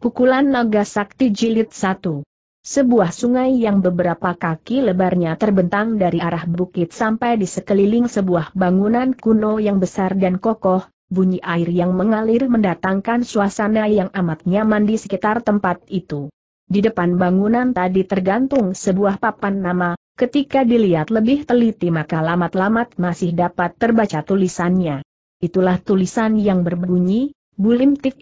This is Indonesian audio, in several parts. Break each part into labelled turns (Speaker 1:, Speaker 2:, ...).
Speaker 1: Pukulan Naga Sakti Jilid 1 Sebuah sungai yang beberapa kaki lebarnya terbentang dari arah bukit sampai di sekeliling sebuah bangunan kuno yang besar dan kokoh, bunyi air yang mengalir mendatangkan suasana yang amat nyaman di sekitar tempat itu. Di depan bangunan tadi tergantung sebuah papan nama, ketika dilihat lebih teliti maka lamat-lamat masih dapat terbaca tulisannya. Itulah tulisan yang berbunyi, Bulim Tik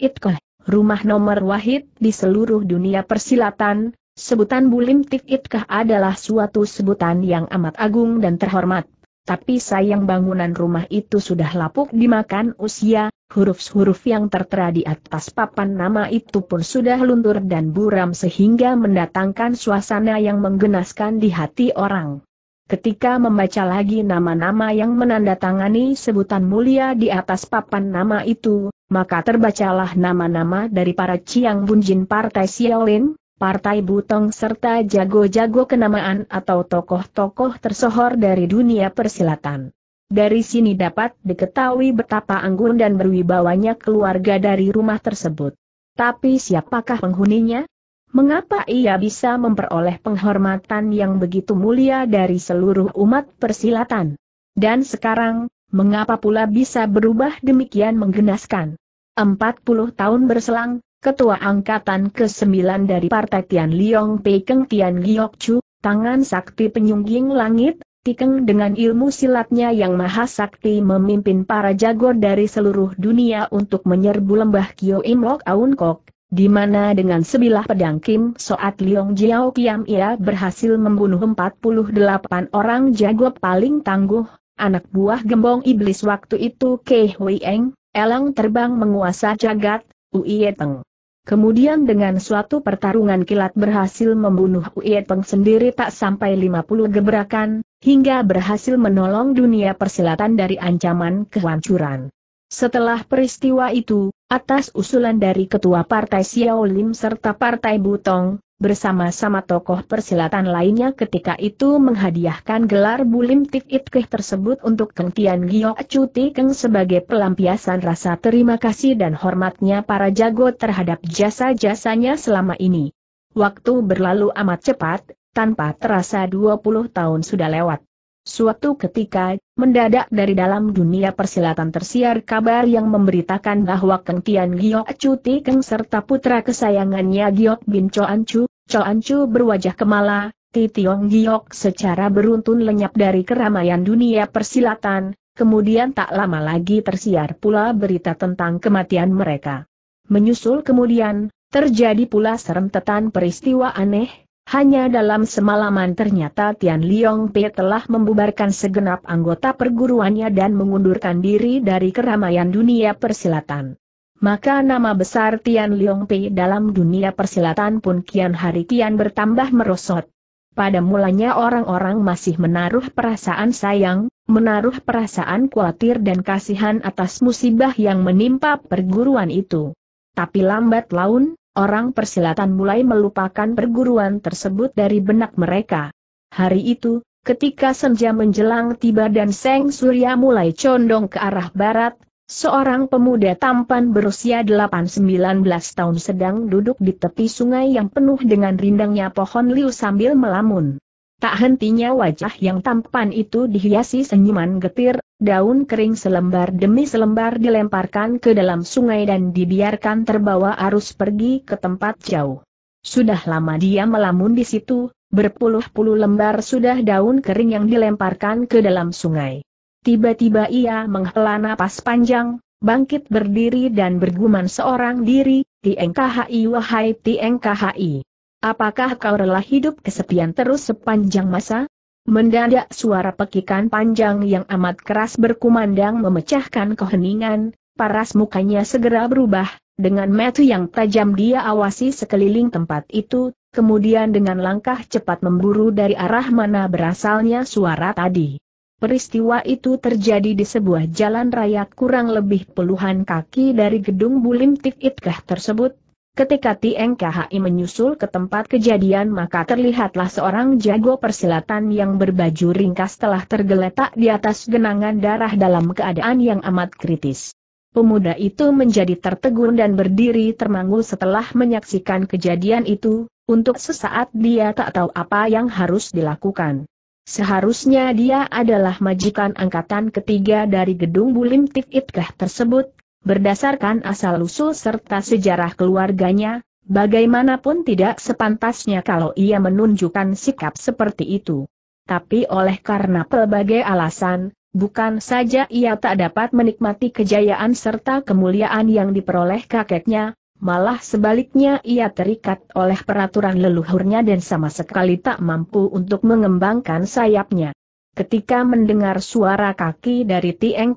Speaker 1: rumah nomor wahid di seluruh dunia persilatan, sebutan Bulim Tikitkah adalah suatu sebutan yang amat agung dan terhormat. Tapi sayang bangunan rumah itu sudah lapuk dimakan usia, huruf-huruf yang tertera di atas papan nama itu pun sudah luntur dan buram sehingga mendatangkan suasana yang menggenaskan di hati orang. Ketika membaca lagi nama-nama yang menandatangani sebutan mulia di atas papan nama itu, maka terbacalah nama-nama dari para Ciang Bunjin Partai Xiaolin, Partai Butong serta jago-jago kenamaan atau tokoh-tokoh tersohor dari dunia persilatan. Dari sini dapat diketahui betapa anggun dan berwibawanya keluarga dari rumah tersebut. Tapi siapakah penghuninya? Mengapa ia bisa memperoleh penghormatan yang begitu mulia dari seluruh umat persilatan? Dan sekarang, mengapa pula bisa berubah demikian menggenaskan? puluh tahun berselang, Ketua Angkatan ke-9 dari Partai Tian Liong Peikeng Tian Giok Chu, tangan sakti penyungging langit, Tikeng dengan ilmu silatnya yang maha sakti memimpin para jago dari seluruh dunia untuk menyerbu lembah Kyo Im Lok Aun Kok, di mana dengan sebilah pedang Kim Soat Liong Jiao Kiam ia berhasil membunuh 48 orang jago paling tangguh, anak buah gembong iblis waktu itu Ke Hui Eng, elang terbang menguasa jagat, Uie Teng. Kemudian dengan suatu pertarungan kilat berhasil membunuh Uie Teng sendiri tak sampai 50 gebrakan, hingga berhasil menolong dunia persilatan dari ancaman kehancuran. Setelah peristiwa itu, atas usulan dari Ketua Partai Xiao Lim serta Partai Butong, bersama-sama tokoh persilatan lainnya ketika itu menghadiahkan gelar Bulim Tik It tersebut untuk Keng Tian Giok Cuti Keng sebagai pelampiasan rasa terima kasih dan hormatnya para jago terhadap jasa-jasanya selama ini. Waktu berlalu amat cepat, tanpa terasa 20 tahun sudah lewat. Suatu ketika, mendadak dari dalam dunia persilatan tersiar kabar yang memberitakan bahwa Keng Tian Giok Cuti Keng serta putra kesayangannya Giok Bin Choan Chu, Choan Chu berwajah kemala, Titiong Giok secara beruntun lenyap dari keramaian dunia persilatan, kemudian tak lama lagi tersiar pula berita tentang kematian mereka. Menyusul kemudian, terjadi pula serentetan peristiwa aneh, hanya dalam semalaman ternyata Tian Liong Pei telah membubarkan segenap anggota perguruannya dan mengundurkan diri dari keramaian dunia persilatan. Maka nama besar Tian Liong Pei dalam dunia persilatan pun kian hari kian bertambah merosot. Pada mulanya orang-orang masih menaruh perasaan sayang, menaruh perasaan khawatir dan kasihan atas musibah yang menimpa perguruan itu. Tapi lambat laun, orang persilatan mulai melupakan perguruan tersebut dari benak mereka. Hari itu, ketika senja menjelang tiba dan Seng Surya mulai condong ke arah barat, seorang pemuda tampan berusia 8-19 tahun sedang duduk di tepi sungai yang penuh dengan rindangnya pohon liu sambil melamun. Tak hentinya wajah yang tampan itu dihiasi senyuman getir, daun kering selembar demi selembar dilemparkan ke dalam sungai dan dibiarkan terbawa arus pergi ke tempat jauh. Sudah lama dia melamun di situ, berpuluh-puluh lembar sudah daun kering yang dilemparkan ke dalam sungai. Tiba-tiba ia menghela napas panjang, bangkit berdiri dan bergumam seorang diri, Tiengkahi wahai tiengkahi. Apakah kau rela hidup kesepian terus sepanjang masa? Mendadak suara pekikan panjang yang amat keras berkumandang memecahkan keheningan, paras mukanya segera berubah, dengan metu yang tajam dia awasi sekeliling tempat itu, kemudian dengan langkah cepat memburu dari arah mana berasalnya suara tadi. Peristiwa itu terjadi di sebuah jalan raya kurang lebih puluhan kaki dari gedung Bulim Tik Itkah tersebut, Ketika Tieng KHI menyusul ke tempat kejadian maka terlihatlah seorang jago persilatan yang berbaju ringkas telah tergeletak di atas genangan darah dalam keadaan yang amat kritis. Pemuda itu menjadi tertegun dan berdiri termangu setelah menyaksikan kejadian itu, untuk sesaat dia tak tahu apa yang harus dilakukan. Seharusnya dia adalah majikan angkatan ketiga dari gedung Bulim Tik tersebut, Berdasarkan asal-usul serta sejarah keluarganya, bagaimanapun tidak sepantasnya kalau ia menunjukkan sikap seperti itu. Tapi oleh karena pelbagai alasan, Bukan saja ia tak dapat menikmati kejayaan serta kemuliaan yang diperoleh kakeknya, malah sebaliknya ia terikat oleh peraturan leluhurnya dan sama sekali tak mampu untuk mengembangkan sayapnya. Ketika mendengar suara kaki dari Tieng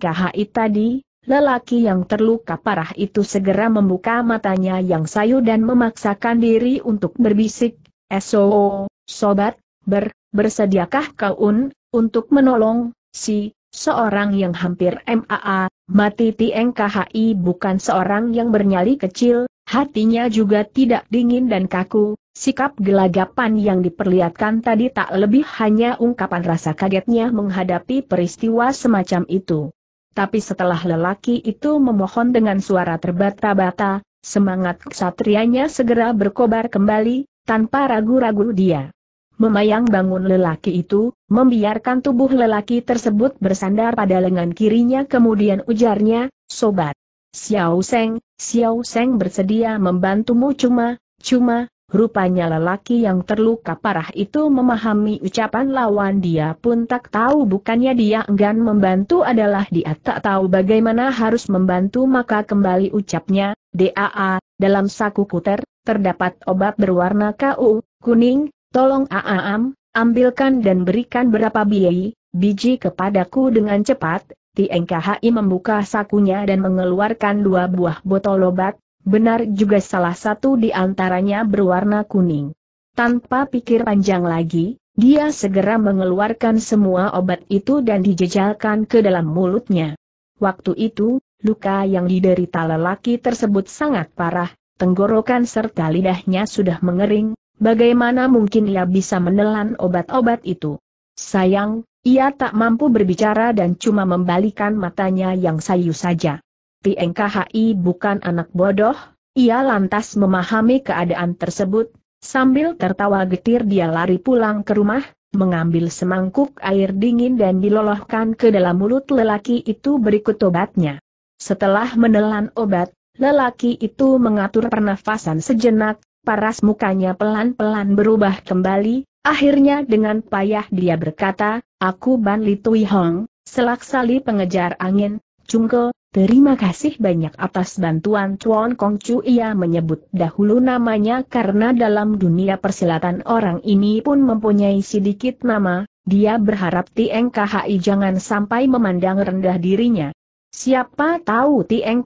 Speaker 1: tadi, Lelaki yang terluka parah itu segera membuka matanya yang sayu dan memaksakan diri untuk berbisik, SOO, sobat, ber, bersediakah kau un, untuk menolong, si, seorang yang hampir MAA, mati TNKHI bukan seorang yang bernyali kecil, hatinya juga tidak dingin dan kaku, sikap gelagapan yang diperlihatkan tadi tak lebih hanya ungkapan rasa kagetnya menghadapi peristiwa semacam itu tapi setelah lelaki itu memohon dengan suara terbata-bata, semangat ksatrianya segera berkobar kembali, tanpa ragu-ragu dia. Memayang bangun lelaki itu, membiarkan tubuh lelaki tersebut bersandar pada lengan kirinya kemudian ujarnya, Sobat. Xiao Seng, Xiao Seng bersedia membantumu cuma, cuma, Rupanya lelaki yang terluka parah itu memahami ucapan lawan dia pun tak tahu bukannya dia enggan membantu adalah dia tak tahu bagaimana harus membantu maka kembali ucapnya, DAA, dalam saku kuter, terdapat obat berwarna KU, kuning, tolong AAM, ambilkan dan berikan berapa biaya, biji kepadaku dengan cepat, TNKHI membuka sakunya dan mengeluarkan dua buah botol obat, Benar juga salah satu di antaranya berwarna kuning. Tanpa pikir panjang lagi, dia segera mengeluarkan semua obat itu dan dijejalkan ke dalam mulutnya. Waktu itu, luka yang diderita lelaki tersebut sangat parah, tenggorokan serta lidahnya sudah mengering, bagaimana mungkin ia bisa menelan obat-obat itu. Sayang, ia tak mampu berbicara dan cuma membalikan matanya yang sayu saja. Pieng bukan anak bodoh, ia lantas memahami keadaan tersebut, sambil tertawa getir dia lari pulang ke rumah, mengambil semangkuk air dingin dan dilolohkan ke dalam mulut lelaki itu berikut obatnya. Setelah menelan obat, lelaki itu mengatur pernafasan sejenak, paras mukanya pelan-pelan berubah kembali, akhirnya dengan payah dia berkata, Aku Ban Li Tui Hong, selaksali pengejar angin, Cungke, Terima kasih banyak atas bantuan Chuan Kong Chu ia menyebut dahulu namanya karena dalam dunia persilatan orang ini pun mempunyai sedikit nama, dia berharap Tieng jangan sampai memandang rendah dirinya. Siapa tahu Tieng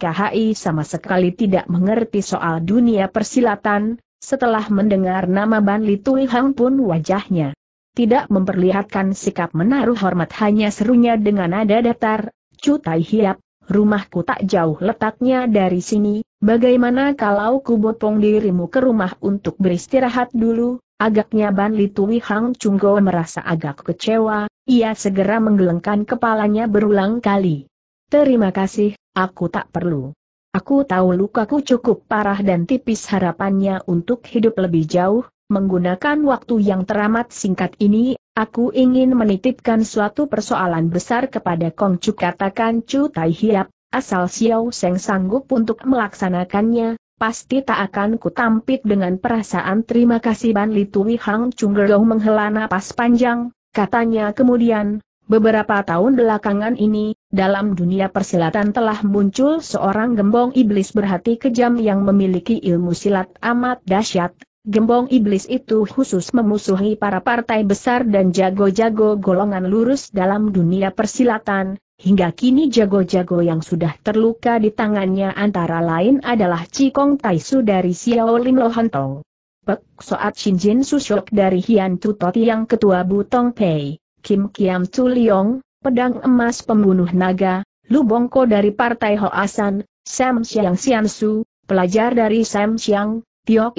Speaker 1: sama sekali tidak mengerti soal dunia persilatan, setelah mendengar nama Ban Li Tui Hang pun wajahnya tidak memperlihatkan sikap menaruh hormat hanya serunya dengan nada datar, Chu Tai Hiap, rumahku tak jauh letaknya dari sini, bagaimana kalau kubopong dirimu ke rumah untuk beristirahat dulu? Agaknya Ban Litui Hang Chunggo merasa agak kecewa, ia segera menggelengkan kepalanya berulang kali. Terima kasih, aku tak perlu. Aku tahu lukaku cukup parah dan tipis harapannya untuk hidup lebih jauh, menggunakan waktu yang teramat singkat ini Aku ingin menitipkan suatu persoalan besar kepada Kong Chu katakan Chu Tai Hiap, asal Xiao Seng sanggup untuk melaksanakannya, pasti tak akan kutampik dengan perasaan terima kasih Ban Li Hang Chunggerong menghela napas panjang, katanya kemudian, beberapa tahun belakangan ini, dalam dunia persilatan telah muncul seorang gembong iblis berhati kejam yang memiliki ilmu silat amat dahsyat, Gembong iblis itu khusus memusuhi para partai besar dan jago-jago golongan lurus dalam dunia persilatan, hingga kini jago-jago yang sudah terluka di tangannya antara lain adalah Cikong Taisu dari Xiaolin Lohontong. Pek Soat Shinjin Shok dari Hian Tutoti yang ketua Butong Pei, Kim Kiam Tuliong, pedang emas pembunuh naga, Lu Bongko dari Partai Hoasan, Sam Xiang Xian Su, pelajar dari Sam Xiang,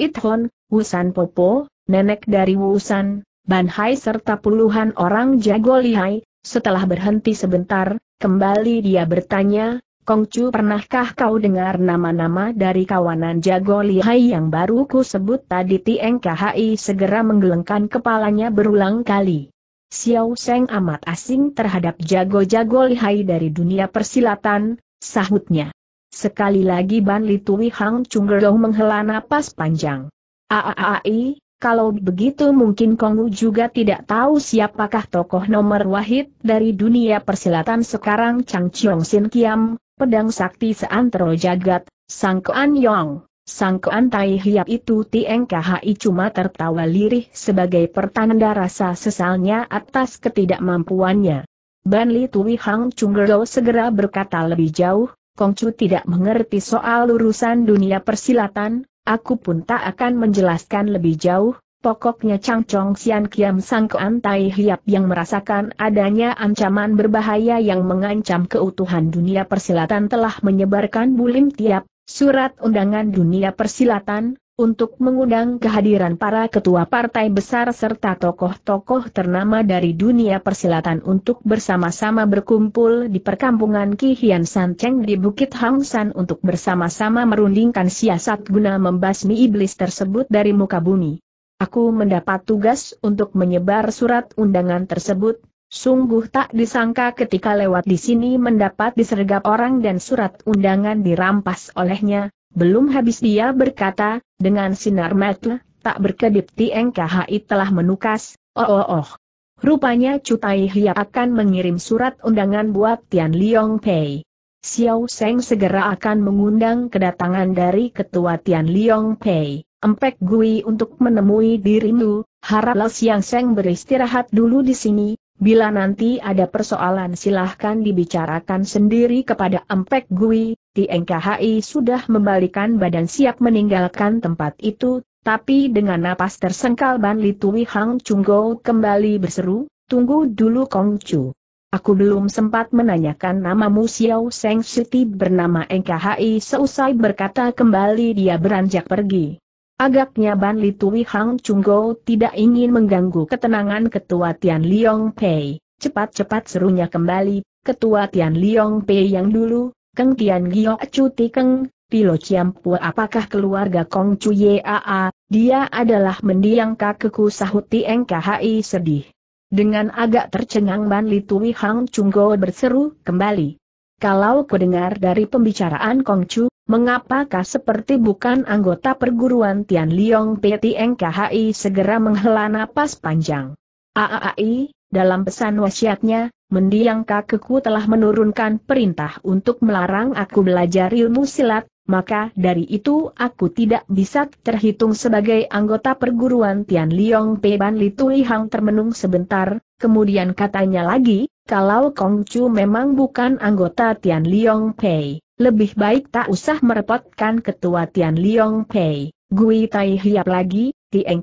Speaker 1: It Hon. Wusan Popo, nenek dari Wusan, Ban Hai serta puluhan orang jago lihai, setelah berhenti sebentar, kembali dia bertanya, Kongcu pernahkah kau dengar nama-nama dari kawanan jago lihai yang baru ku sebut tadi Tieng KHI segera menggelengkan kepalanya berulang kali. Xiao Seng amat asing terhadap jago-jago lihai dari dunia persilatan, sahutnya. Sekali lagi Ban Litui Hang Chunggerong menghela napas panjang. Aaai, kalau begitu mungkin Kongu juga tidak tahu siapakah tokoh nomor wahid dari dunia persilatan sekarang Chang Chiong Sin Kiam, pedang sakti seantero jagat, Sang Sangkoan Yong. Sangkoan Tai Hiap itu Tieng cuma tertawa lirih sebagai pertanda rasa sesalnya atas ketidakmampuannya. Ban Li Tui Hang Chunggero segera berkata lebih jauh, Kongcu tidak mengerti soal urusan dunia persilatan, Aku pun tak akan menjelaskan lebih jauh, pokoknya Chang Chong Sian Kiam Sang Kean Tai Hiap yang merasakan adanya ancaman berbahaya yang mengancam keutuhan dunia persilatan telah menyebarkan bulim tiap surat undangan dunia persilatan, untuk mengundang kehadiran para ketua partai besar serta tokoh-tokoh ternama dari dunia persilatan untuk bersama-sama berkumpul di perkampungan Kihian Cheng di Bukit San untuk bersama-sama merundingkan siasat guna membasmi iblis tersebut dari muka bumi. Aku mendapat tugas untuk menyebar surat undangan tersebut, Sungguh tak disangka ketika lewat di sini mendapat disergap orang dan surat undangan dirampas olehnya, belum habis dia berkata, dengan sinar mata, tak berkedip Tieng KHI telah menukas, oh oh oh. Rupanya Cutai Hia akan mengirim surat undangan buat Tian Liong Pei. Xiao Seng segera akan mengundang kedatangan dari ketua Tian Liong Pei, Empek Gui untuk menemui dirimu, haraplah Xiao Seng beristirahat dulu di sini, bila nanti ada persoalan silahkan dibicarakan sendiri kepada Empek Gui, Tieng KHI sudah membalikan badan siap meninggalkan tempat itu, tapi dengan napas tersengkal Ban Li Tui Hang Chunggo kembali berseru, tunggu dulu Kong Chu. Aku belum sempat menanyakan namamu Xiao Seng Siti bernama NKHI seusai berkata kembali dia beranjak pergi. Agaknya Ban Li Tui Hang Chunggo tidak ingin mengganggu ketenangan ketua Tian Liong Pei. Cepat-cepat serunya kembali, ketua Tian Liong Pei yang dulu, Keng Tian Giok Cuti Keng, Pilo Ciampu apakah keluarga Kong Chu Aa, dia adalah mendiang kakeku sahut Tieng KHI sedih. Dengan agak tercengang Ban Li Tui Hang Chunggo berseru kembali. Kalau dengar dari pembicaraan Kong Chu, mengapakah seperti bukan anggota perguruan Tian Liong PT segera menghela napas panjang. Aaai, dalam pesan wasiatnya, mendiang kakekku telah menurunkan perintah untuk melarang aku belajar ilmu silat, maka dari itu aku tidak bisa terhitung sebagai anggota perguruan Tian Liong Peban Li Hang termenung sebentar, kemudian katanya lagi, kalau Kongcu memang bukan anggota Tian Liong Pei, lebih baik tak usah merepotkan ketua Tian Liong Pei. Gui Tai hiap lagi, Tieng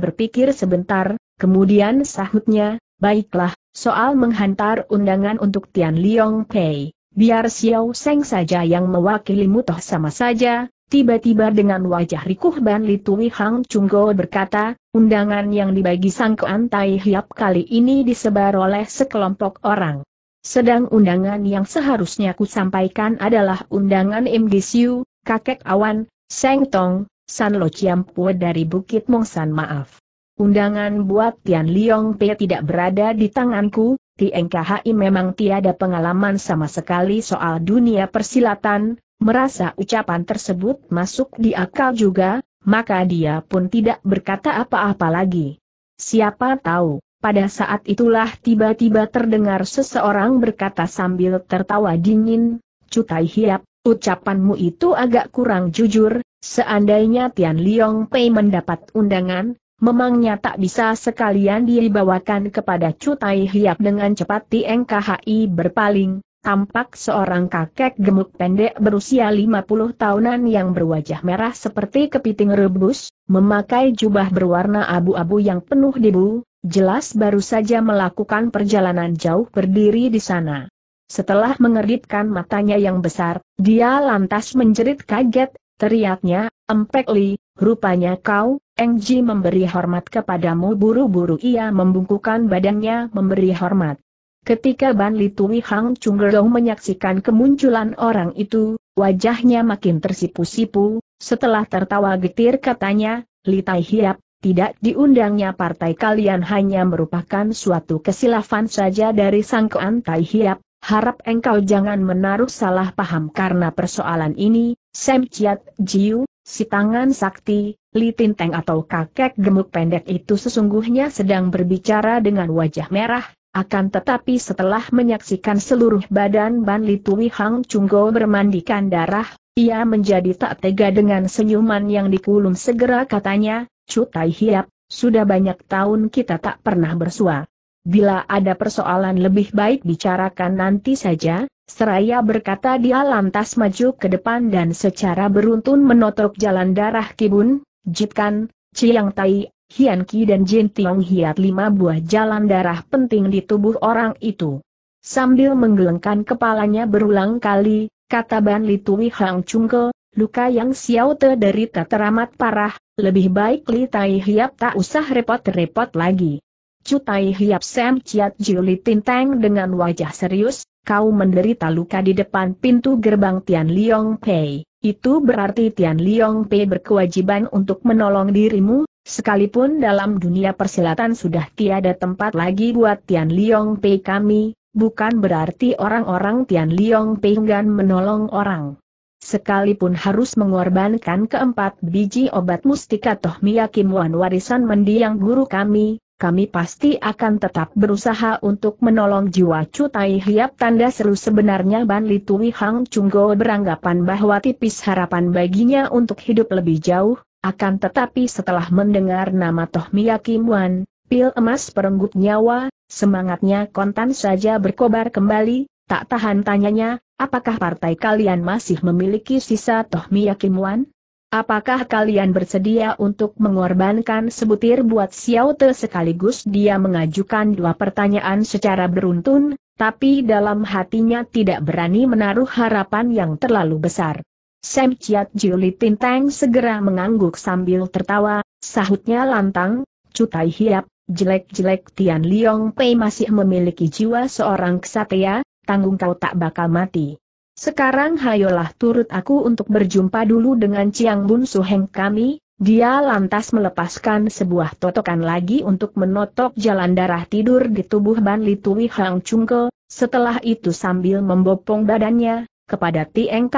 Speaker 1: berpikir sebentar, kemudian sahutnya, Baiklah, soal menghantar undangan untuk Tian Liong Pei, biar Xiao Seng saja yang mewakili Mutoh sama saja, tiba-tiba dengan wajah rikuh Ban Tui Hang Chunggo berkata, undangan yang dibagi Sang Keantai Hiap kali ini disebar oleh sekelompok orang. Sedang undangan yang seharusnya ku sampaikan adalah undangan Gisiu, kakek awan, Seng Tong, San Lo Chiampue dari Bukit Mongsan maaf. Undangan buat Tian Liong Pe tidak berada di tanganku, Tieng KHI memang tiada pengalaman sama sekali soal dunia persilatan, merasa ucapan tersebut masuk di akal juga, maka dia pun tidak berkata apa-apa lagi. Siapa tahu, pada saat itulah tiba-tiba terdengar seseorang berkata sambil tertawa dingin, Cutai Hiap, ucapanmu itu agak kurang jujur, seandainya Tian Liong Pei mendapat undangan, Memangnya tak bisa sekalian dibawakan kepada Cutai Hiap dengan cepat Tieng KHI berpaling, tampak seorang kakek gemuk pendek berusia 50 tahunan yang berwajah merah seperti kepiting rebus, memakai jubah berwarna abu-abu yang penuh debu, jelas baru saja melakukan perjalanan jauh berdiri di sana. Setelah mengeritkan matanya yang besar, dia lantas menjerit kaget, teriaknya, Empekli, rupanya kau, Eng memberi hormat kepadamu buru-buru ia membungkukan badannya memberi hormat. Ketika Ban Li Tui Hang menyaksikan kemunculan orang itu, wajahnya makin tersipu-sipu, setelah tertawa getir katanya, Li Tai Hiap, tidak diundangnya partai kalian hanya merupakan suatu kesilapan saja dari sangkaan Tai Hiap, harap engkau jangan menaruh salah paham karena persoalan ini, Sam Chiat Jiu, Si tangan sakti, Li Tinteng atau kakek gemuk pendek itu sesungguhnya sedang berbicara dengan wajah merah, akan tetapi setelah menyaksikan seluruh badan Ban Li Tui Hang Chunggo bermandikan darah, ia menjadi tak tega dengan senyuman yang dikulum segera katanya, Cutai Hiap, sudah banyak tahun kita tak pernah bersua. Bila ada persoalan lebih baik bicarakan nanti saja, seraya berkata dia lantas maju ke depan dan secara beruntun menotok jalan darah Kibun, Jitkan, Chiang Tai, Hian Ki dan Jin Tiong Hiat lima buah jalan darah penting di tubuh orang itu. Sambil menggelengkan kepalanya berulang kali, kata Ban Litui Hang Chungke, luka yang Xiao Te derita teramat parah, lebih baik Li Tai Hiap tak usah repot-repot lagi. Cutai Hiap Sam Ciat Juli Tinteng dengan wajah serius, kau menderita luka di depan pintu gerbang Tian Liong Pei. Itu berarti Tian Liong Pei berkewajiban untuk menolong dirimu, sekalipun dalam dunia persilatan sudah tiada tempat lagi buat Tian Liong Pei kami, bukan berarti orang-orang Tian Liong Pei enggan menolong orang. Sekalipun harus mengorbankan keempat biji obat mustika toh miyakim wan warisan mendiang guru kami, kami pasti akan tetap berusaha untuk menolong jiwa Cutai Hiap tanda seru sebenarnya Ban Tui Hang Chunggo beranggapan bahwa tipis harapan baginya untuk hidup lebih jauh, akan tetapi setelah mendengar nama Toh Kim Wan, pil emas perenggut nyawa, semangatnya kontan saja berkobar kembali, tak tahan tanyanya, apakah partai kalian masih memiliki sisa Toh Kim Wan? Apakah kalian bersedia untuk mengorbankan sebutir buat Xiao Te sekaligus dia mengajukan dua pertanyaan secara beruntun, tapi dalam hatinya tidak berani menaruh harapan yang terlalu besar. Sam Chiat Juli Tintang segera mengangguk sambil tertawa, sahutnya lantang, cutai hiap, jelek-jelek Tian Liong Pei masih memiliki jiwa seorang ksatria, tanggung kau tak bakal mati. Sekarang hayolah turut aku untuk berjumpa dulu dengan Chiang Bun Suheng kami, dia lantas melepaskan sebuah totokan lagi untuk menotok jalan darah tidur di tubuh Ban Litui Hang Chungke, setelah itu sambil membopong badannya, kepada Tieng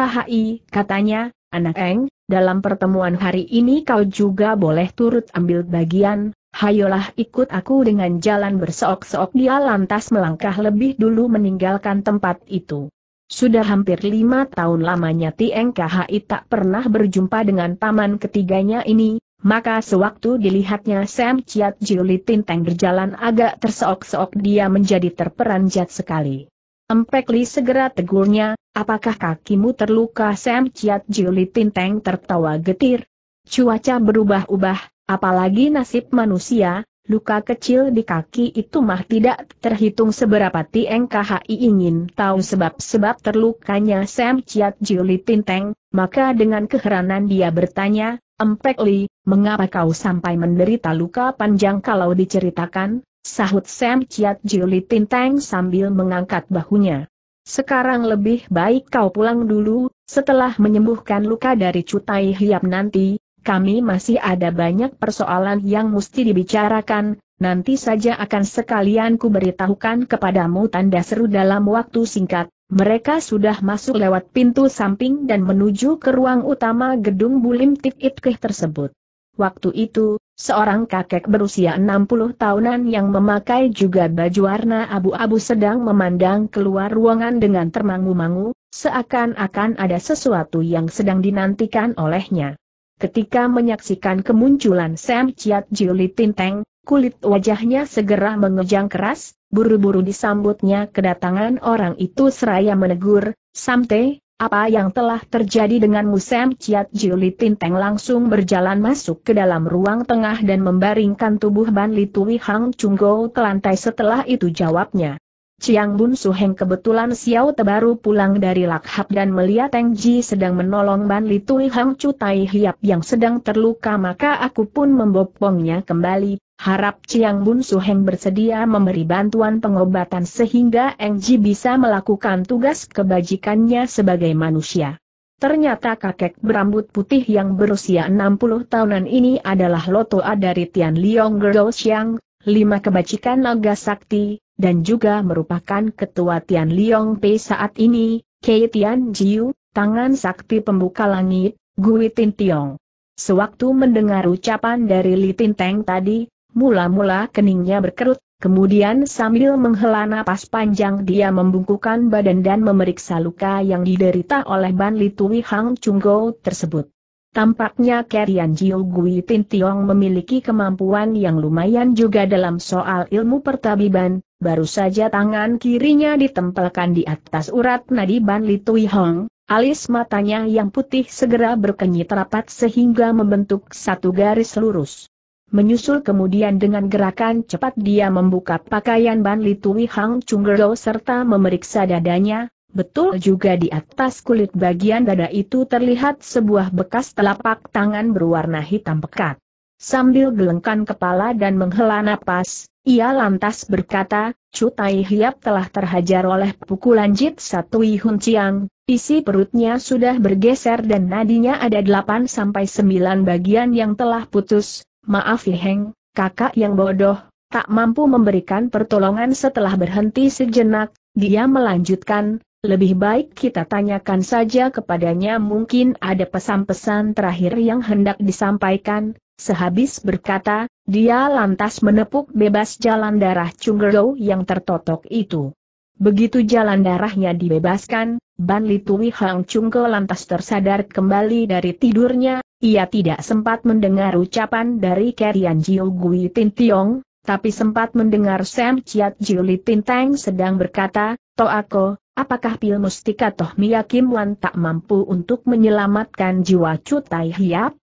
Speaker 1: katanya, anak Eng, dalam pertemuan hari ini kau juga boleh turut ambil bagian, hayolah ikut aku dengan jalan berseok-seok dia lantas melangkah lebih dulu meninggalkan tempat itu. Sudah hampir lima tahun lamanya Tieng Khai tak pernah berjumpa dengan paman ketiganya ini, maka sewaktu dilihatnya Sam Chiat Juli Tinteng berjalan agak terseok-seok dia menjadi terperanjat sekali. Empek Li segera tegurnya, apakah kakimu terluka Sam Chiat Juli Tinteng tertawa getir? Cuaca berubah-ubah, apalagi nasib manusia, Luka kecil di kaki itu mah tidak terhitung seberapa Tieng KHI ingin tahu sebab-sebab terlukanya Sam Chiat Juli Tinteng, maka dengan keheranan dia bertanya, Empek Li, mengapa kau sampai menderita luka panjang kalau diceritakan? Sahut Sam Chiat Juli Tinteng sambil mengangkat bahunya. Sekarang lebih baik kau pulang dulu, setelah menyembuhkan luka dari cutai hiap nanti, kami masih ada banyak persoalan yang mesti dibicarakan, nanti saja akan sekalian ku beritahukan kepadamu tanda seru dalam waktu singkat. Mereka sudah masuk lewat pintu samping dan menuju ke ruang utama gedung Bulim Tit Itkeh tersebut. Waktu itu, seorang kakek berusia 60 tahunan yang memakai juga baju warna abu-abu sedang memandang keluar ruangan dengan termangu-mangu, seakan-akan ada sesuatu yang sedang dinantikan olehnya. Ketika menyaksikan kemunculan Sam Chiat Juli Tinteng, kulit wajahnya segera mengejang keras, buru-buru disambutnya kedatangan orang itu seraya menegur, Sam Te, apa yang telah terjadi denganmu Sam Chiat Juli Tinteng langsung berjalan masuk ke dalam ruang tengah dan membaringkan tubuh Ban Litui Hang Go ke lantai setelah itu jawabnya. Chiang Bun Suheng kebetulan Xiao Te pulang dari Lakhap dan melihat Teng Ji sedang menolong Ban Li Tui Hang Chu Tai Hiap yang sedang terluka maka aku pun membopongnya kembali, harap Chiang Bun Suheng bersedia memberi bantuan pengobatan sehingga Eng Ji bisa melakukan tugas kebajikannya sebagai manusia. Ternyata kakek berambut putih yang berusia 60 tahunan ini adalah Lotoa dari Tian Liong Gerdo Xiang, lima kebajikan naga sakti, dan juga merupakan ketua Tian Liong Pei saat ini, Kei Tian Jiu, tangan sakti pembuka langit, Gui Tin Tiong. Sewaktu mendengar ucapan dari Li Tin Teng tadi, mula-mula keningnya berkerut, kemudian sambil menghela napas panjang dia membungkukan badan dan memeriksa luka yang diderita oleh Ban Li Tui Hang Chunggo tersebut. Tampaknya Kerian Jiu Gui Tin Tiong memiliki kemampuan yang lumayan juga dalam soal ilmu pertabiban, baru saja tangan kirinya ditempelkan di atas urat nadi Ban Li Tui Hong, alis matanya yang putih segera berkenyit rapat sehingga membentuk satu garis lurus. Menyusul kemudian dengan gerakan cepat dia membuka pakaian Ban Li Tui Hong Chunggero serta memeriksa dadanya, betul juga di atas kulit bagian dada itu terlihat sebuah bekas telapak tangan berwarna hitam pekat. Sambil gelengkan kepala dan menghela napas, ia lantas berkata, Tai Hiap telah terhajar oleh pukulan Jit Satui Hun Chiang, isi perutnya sudah bergeser dan nadinya ada 8-9 bagian yang telah putus, maaf Heng, kakak yang bodoh, tak mampu memberikan pertolongan setelah berhenti sejenak, dia melanjutkan, lebih baik kita tanyakan saja kepadanya mungkin ada pesan-pesan terakhir yang hendak disampaikan, Sehabis berkata, dia lantas menepuk bebas jalan darah Chunggero yang tertotok itu. Begitu jalan darahnya dibebaskan, Ban Litui Hang Chungke lantas tersadar kembali dari tidurnya, ia tidak sempat mendengar ucapan dari Kerian Jiu Gui Tin Tiong, tapi sempat mendengar Sam Chiat Jiu Li Tin Tang sedang berkata, Toako, apakah pil mustika Toh Mia Wan tak mampu untuk menyelamatkan jiwa Cutai Hiap?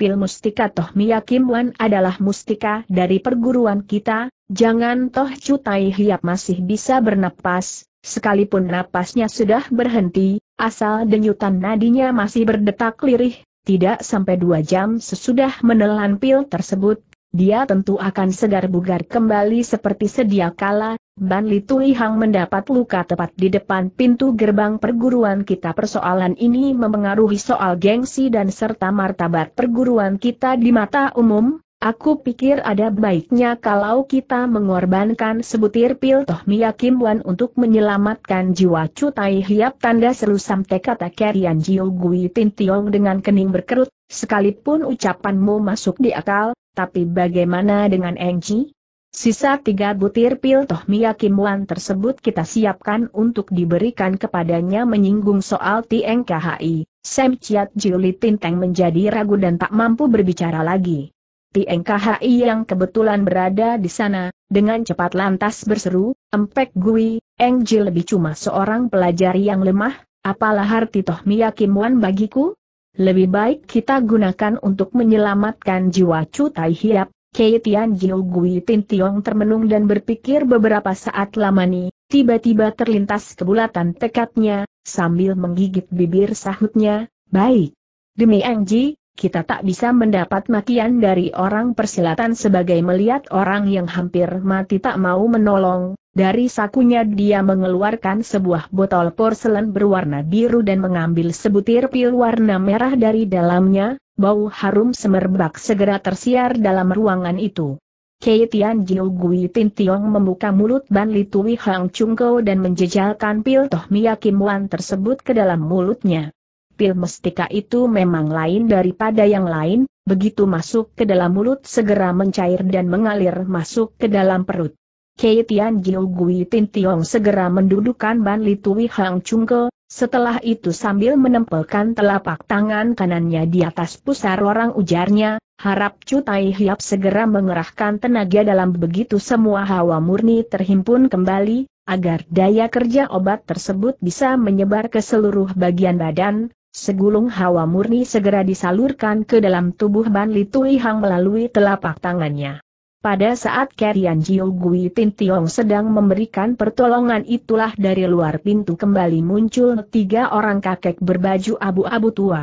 Speaker 1: pil mustika Toh Kim Wan adalah mustika dari perguruan kita, jangan Toh Cutai Hiap masih bisa bernapas, sekalipun napasnya sudah berhenti, asal denyutan nadinya masih berdetak lirih, tidak sampai dua jam sesudah menelan pil tersebut, dia tentu akan segar bugar kembali seperti sedia kala, Ban Li Tui Hang mendapat luka tepat di depan pintu gerbang perguruan kita persoalan ini memengaruhi soal gengsi dan serta martabat perguruan kita di mata umum, aku pikir ada baiknya kalau kita mengorbankan sebutir pil toh Kim Wan untuk menyelamatkan jiwa Tai Hiap tanda seru sampai kata Kerian Jiu Gui Tin Tiong dengan kening berkerut, sekalipun ucapanmu masuk di akal, tapi bagaimana dengan Engji? Sisa tiga butir pil toh miyakimuan tersebut kita siapkan untuk diberikan kepadanya menyinggung soal TNKHI. Sam Chiat Juli Tinteng menjadi ragu dan tak mampu berbicara lagi. TNKHI yang kebetulan berada di sana, dengan cepat lantas berseru, Empek Gui, Engji lebih cuma seorang pelajar yang lemah, apalah arti toh miyakimuan bagiku? Lebih baik kita gunakan untuk menyelamatkan jiwa Chu Tai Hiap, Kei Tian Jiu Gui Tin Tiong termenung dan berpikir beberapa saat lamani, tiba-tiba terlintas kebulatan tekadnya, sambil menggigit bibir sahutnya, baik. Demi Ji, kita tak bisa mendapat makian dari orang persilatan sebagai melihat orang yang hampir mati tak mau menolong, dari sakunya dia mengeluarkan sebuah botol porselen berwarna biru dan mengambil sebutir pil warna merah dari dalamnya, bau harum semerbak segera tersiar dalam ruangan itu. Kei Tian Jiu Gui Tin Tiong membuka mulut Ban Li Tui Hang Chung Kou dan menjejalkan pil Toh Mia Kim Wan tersebut ke dalam mulutnya. Pil mestika itu memang lain daripada yang lain, begitu masuk ke dalam mulut segera mencair dan mengalir masuk ke dalam perut. Kei Tian Jiu Gui Tin Tiong segera mendudukan Ban Li Tui Hang Chung Ke, setelah itu sambil menempelkan telapak tangan kanannya di atas pusar orang ujarnya, harap Chu Tai Hiap segera mengerahkan tenaga dalam begitu semua hawa murni terhimpun kembali, agar daya kerja obat tersebut bisa menyebar ke seluruh bagian badan, segulung hawa murni segera disalurkan ke dalam tubuh Ban Li Tui Hang melalui telapak tangannya. Pada saat Kerian Jiu Gui Tin Tiong sedang memberikan pertolongan itulah dari luar pintu kembali muncul tiga orang kakek berbaju abu-abu tua.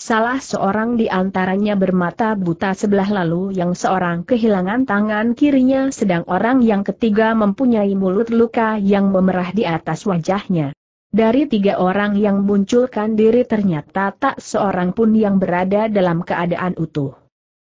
Speaker 1: Salah seorang di antaranya bermata buta sebelah lalu yang seorang kehilangan tangan kirinya sedang orang yang ketiga mempunyai mulut luka yang memerah di atas wajahnya. Dari tiga orang yang munculkan diri ternyata tak seorang pun yang berada dalam keadaan utuh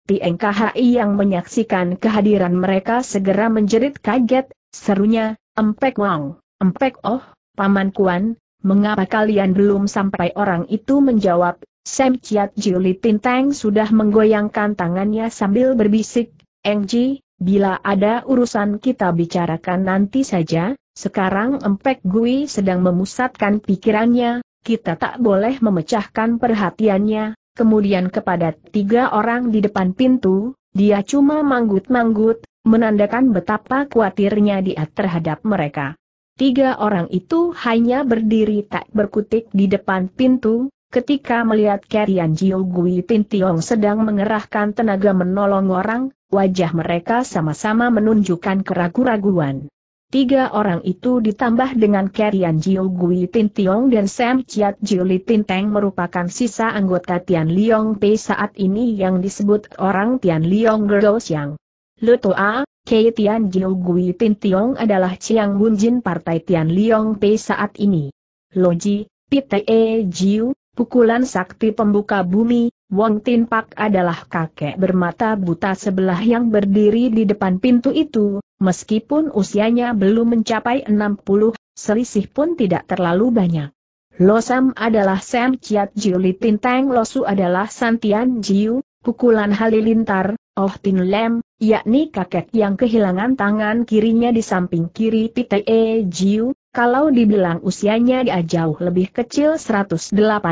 Speaker 1: di NKHI yang menyaksikan kehadiran mereka segera menjerit kaget, serunya, Empek Wang, Empek Oh, Paman Kuan, mengapa kalian belum sampai orang itu menjawab, Sam Chiat Juli Tinteng sudah menggoyangkan tangannya sambil berbisik, Engji, bila ada urusan kita bicarakan nanti saja, sekarang Empek Gui sedang memusatkan pikirannya, kita tak boleh memecahkan perhatiannya, kemudian kepada tiga orang di depan pintu, dia cuma manggut-manggut, menandakan betapa khawatirnya dia terhadap mereka. Tiga orang itu hanya berdiri tak berkutik di depan pintu, ketika melihat Kerian Jiu Gui Tin Tiong sedang mengerahkan tenaga menolong orang, wajah mereka sama-sama menunjukkan keraguan-raguan. Tiga orang itu ditambah dengan Kerian Jiu Gui Tin Tiong dan Sam Chiat Jiu Li Tin Teng merupakan sisa anggota Tian Liong Pei saat ini yang disebut orang Tian Liong Gerdo Siang. A, Kei Tian Jiu Gui Tin Tiong adalah Chiang Bun Jin Partai Tian Liong Pei saat ini. Loji, Pite e Jiu, pukulan sakti pembuka bumi, Wong Tin Pak adalah kakek bermata buta sebelah yang berdiri di depan pintu itu, meskipun usianya belum mencapai 60, selisih pun tidak terlalu banyak. Losam adalah Sam Chiat Jiu Li Tin Tang Losu adalah Santian Jiu, pukulan halilintar, Oh Tin Lem, yakni kakek yang kehilangan tangan kirinya di samping kiri Pite Jiu, kalau dibilang usianya dia jauh lebih kecil 108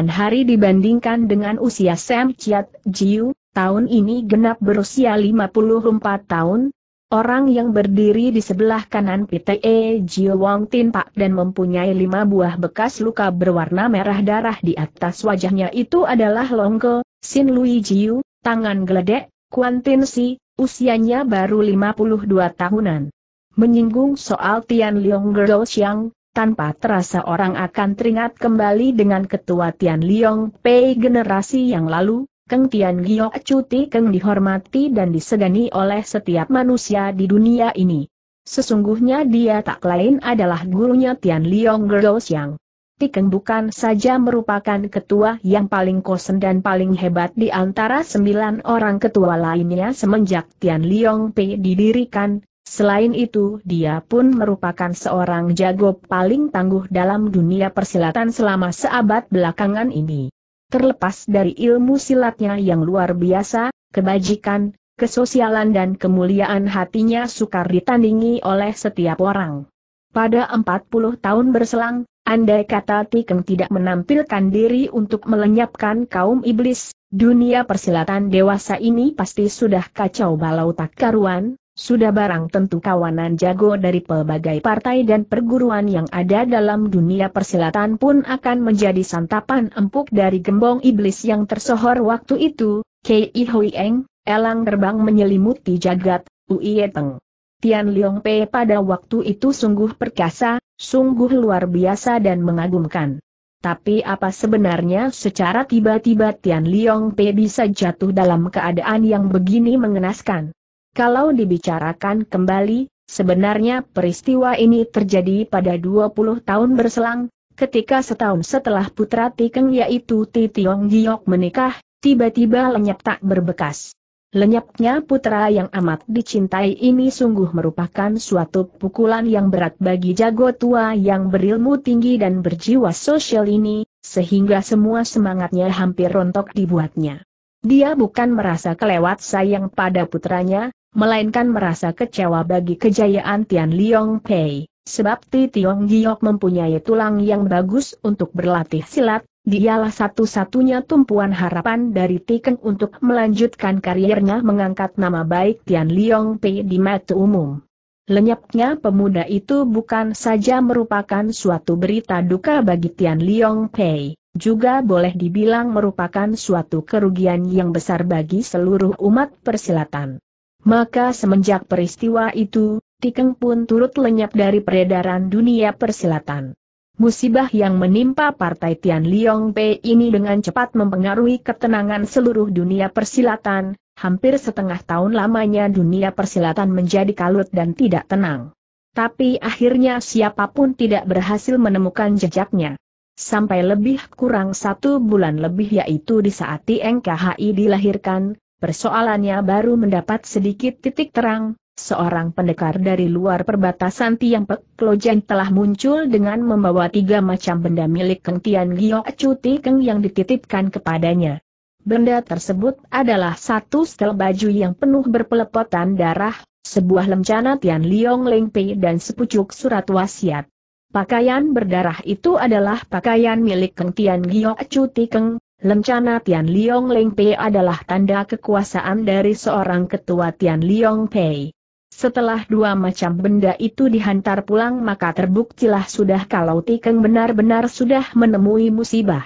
Speaker 1: hari dibandingkan dengan usia Sam Chiat Jiu, tahun ini genap berusia 54 tahun, orang yang berdiri di sebelah kanan PTE Jiu Wong Tin Pak dan mempunyai lima buah bekas luka berwarna merah darah di atas wajahnya itu adalah Ke, Sin Lui Jiu, Tangan Geledek, Kuan Tin Si, usianya baru 52 tahunan. Menyinggung soal Tian Liong Girl Xiang, tanpa terasa orang akan teringat kembali dengan ketua Tian Liong Pei generasi yang lalu, Keng Tian Giok Cuti Keng dihormati dan disegani oleh setiap manusia di dunia ini. Sesungguhnya dia tak lain adalah gurunya Tian Liong Girl Xiang. Tikeng bukan saja merupakan ketua yang paling kosen dan paling hebat di antara sembilan orang ketua lainnya semenjak Tian Liong Pei didirikan, Selain itu, dia pun merupakan seorang jago paling tangguh dalam dunia persilatan selama seabad belakangan ini. Terlepas dari ilmu silatnya yang luar biasa, kebajikan, kesosialan dan kemuliaan hatinya sukar ditandingi oleh setiap orang. Pada 40 tahun berselang, andai kata Tikeng tidak menampilkan diri untuk melenyapkan kaum iblis, dunia persilatan dewasa ini pasti sudah kacau balau tak karuan, sudah barang tentu kawanan jago dari pelbagai partai dan perguruan yang ada dalam dunia persilatan pun akan menjadi santapan empuk dari gembong iblis yang tersohor waktu itu, Kei Hoieng, elang terbang menyelimuti jagat, Uie Teng. Tian Leong Pei pada waktu itu sungguh perkasa, sungguh luar biasa dan mengagumkan. Tapi apa sebenarnya secara tiba-tiba Tian Leong Pei bisa jatuh dalam keadaan yang begini mengenaskan? Kalau dibicarakan kembali, sebenarnya peristiwa ini terjadi pada 20 tahun berselang, ketika setahun setelah putra Tikeng yaitu Ti Giok menikah, tiba-tiba lenyap tak berbekas. Lenyapnya putra yang amat dicintai ini sungguh merupakan suatu pukulan yang berat bagi jago tua yang berilmu tinggi dan berjiwa sosial ini, sehingga semua semangatnya hampir rontok dibuatnya. Dia bukan merasa kelewat sayang pada putranya, melainkan merasa kecewa bagi kejayaan Tian Liong Pei. Sebab Ti Tiong Giok mempunyai tulang yang bagus untuk berlatih silat, dialah satu-satunya tumpuan harapan dari Tiken untuk melanjutkan karirnya mengangkat nama baik Tian Liong Pei di mata umum. Lenyapnya pemuda itu bukan saja merupakan suatu berita duka bagi Tian Liong Pei juga boleh dibilang merupakan suatu kerugian yang besar bagi seluruh umat persilatan. Maka semenjak peristiwa itu, Tikeng pun turut lenyap dari peredaran dunia persilatan. Musibah yang menimpa Partai Tian Liong Pei ini dengan cepat mempengaruhi ketenangan seluruh dunia persilatan, hampir setengah tahun lamanya dunia persilatan menjadi kalut dan tidak tenang. Tapi akhirnya siapapun tidak berhasil menemukan jejaknya sampai lebih kurang satu bulan lebih yaitu di saat TNKHI dilahirkan, persoalannya baru mendapat sedikit titik terang, seorang pendekar dari luar perbatasan Tiang Pek Lojen telah muncul dengan membawa tiga macam benda milik Keng Tian Gio Cuti Keng yang dititipkan kepadanya. Benda tersebut adalah satu setel baju yang penuh berpelepotan darah, sebuah lencana Tian Liong Pei dan sepucuk surat wasiat. Pakaian berdarah itu adalah pakaian milik Keng Tian Gio Cuti Keng, lencana Tian Liong Leng Pei adalah tanda kekuasaan dari seorang ketua Tian Liong Pei. Setelah dua macam benda itu dihantar pulang maka terbuktilah sudah kalau Tikeng benar-benar sudah menemui musibah.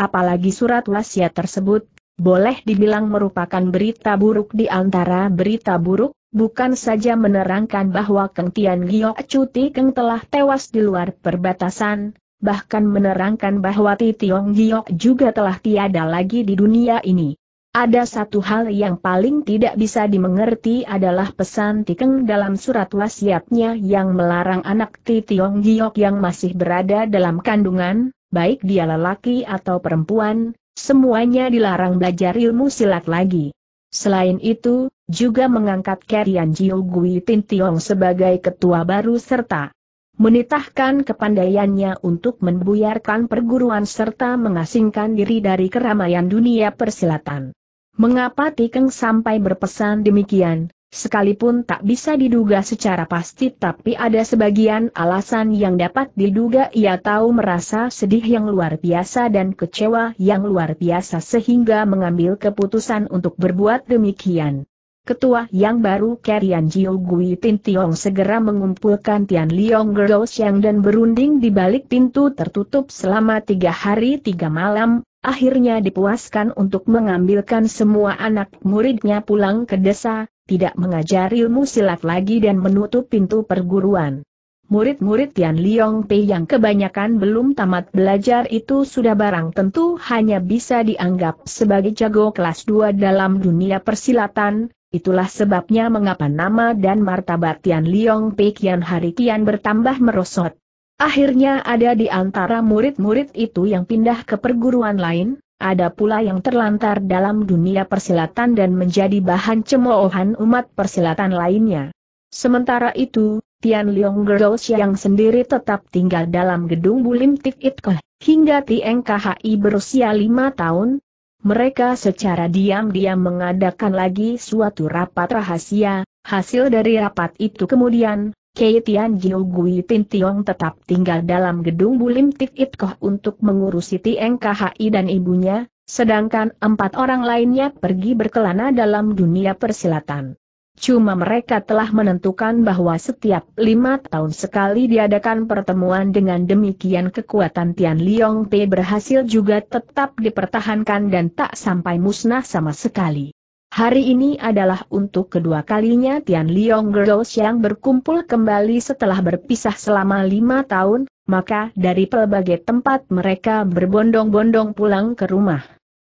Speaker 1: Apalagi surat wasiat tersebut, boleh dibilang merupakan berita buruk di antara berita buruk, Bukan saja menerangkan bahwa Keng Tian Gio Cuti Keng telah tewas di luar perbatasan, bahkan menerangkan bahwa Titiong Gio juga telah tiada lagi di dunia ini. Ada satu hal yang paling tidak bisa dimengerti adalah pesan Tikeng dalam surat wasiatnya yang melarang anak Titiong Gio yang masih berada dalam kandungan, baik dia lelaki atau perempuan, semuanya dilarang belajar ilmu silat lagi. Selain itu, juga mengangkat Kerian Jiu Gui Tin Tiong sebagai ketua baru serta menitahkan kepandaiannya untuk membuyarkan perguruan serta mengasingkan diri dari keramaian dunia persilatan. Mengapa Tikeng sampai berpesan demikian, sekalipun tak bisa diduga secara pasti tapi ada sebagian alasan yang dapat diduga ia tahu merasa sedih yang luar biasa dan kecewa yang luar biasa sehingga mengambil keputusan untuk berbuat demikian. Ketua yang baru Kerian Jiu Gui Tin Tiong segera mengumpulkan Tian Liong Gerdo Xiang dan berunding di balik pintu tertutup selama tiga hari tiga malam, akhirnya dipuaskan untuk mengambilkan semua anak muridnya pulang ke desa, tidak mengajar ilmu silat lagi dan menutup pintu perguruan. Murid-murid Tian Liong Pei yang kebanyakan belum tamat belajar itu sudah barang tentu hanya bisa dianggap sebagai jago kelas 2 dalam dunia persilatan, Itulah sebabnya mengapa nama dan martabat Tian Liong Pei kian hari kian bertambah merosot. Akhirnya ada di antara murid-murid itu yang pindah ke perguruan lain, ada pula yang terlantar dalam dunia persilatan dan menjadi bahan cemoohan umat persilatan lainnya. Sementara itu, Tian Liong Girls yang sendiri tetap tinggal dalam gedung Bulim Tik Itkoh, hingga Tieng KHI berusia lima tahun, mereka secara diam-diam mengadakan lagi suatu rapat rahasia, hasil dari rapat itu kemudian, Kei Tian Jiu Gui Tin Tiong tetap tinggal dalam gedung Bulim Tik It Koh untuk mengurusi Tieng KHI dan ibunya, sedangkan empat orang lainnya pergi berkelana dalam dunia persilatan. Cuma mereka telah menentukan bahwa setiap lima tahun sekali diadakan pertemuan dengan demikian kekuatan Tian Liong Pe berhasil juga tetap dipertahankan dan tak sampai musnah sama sekali. Hari ini adalah untuk kedua kalinya Tian Liong Girls yang berkumpul kembali setelah berpisah selama lima tahun, maka dari pelbagai tempat mereka berbondong-bondong pulang ke rumah.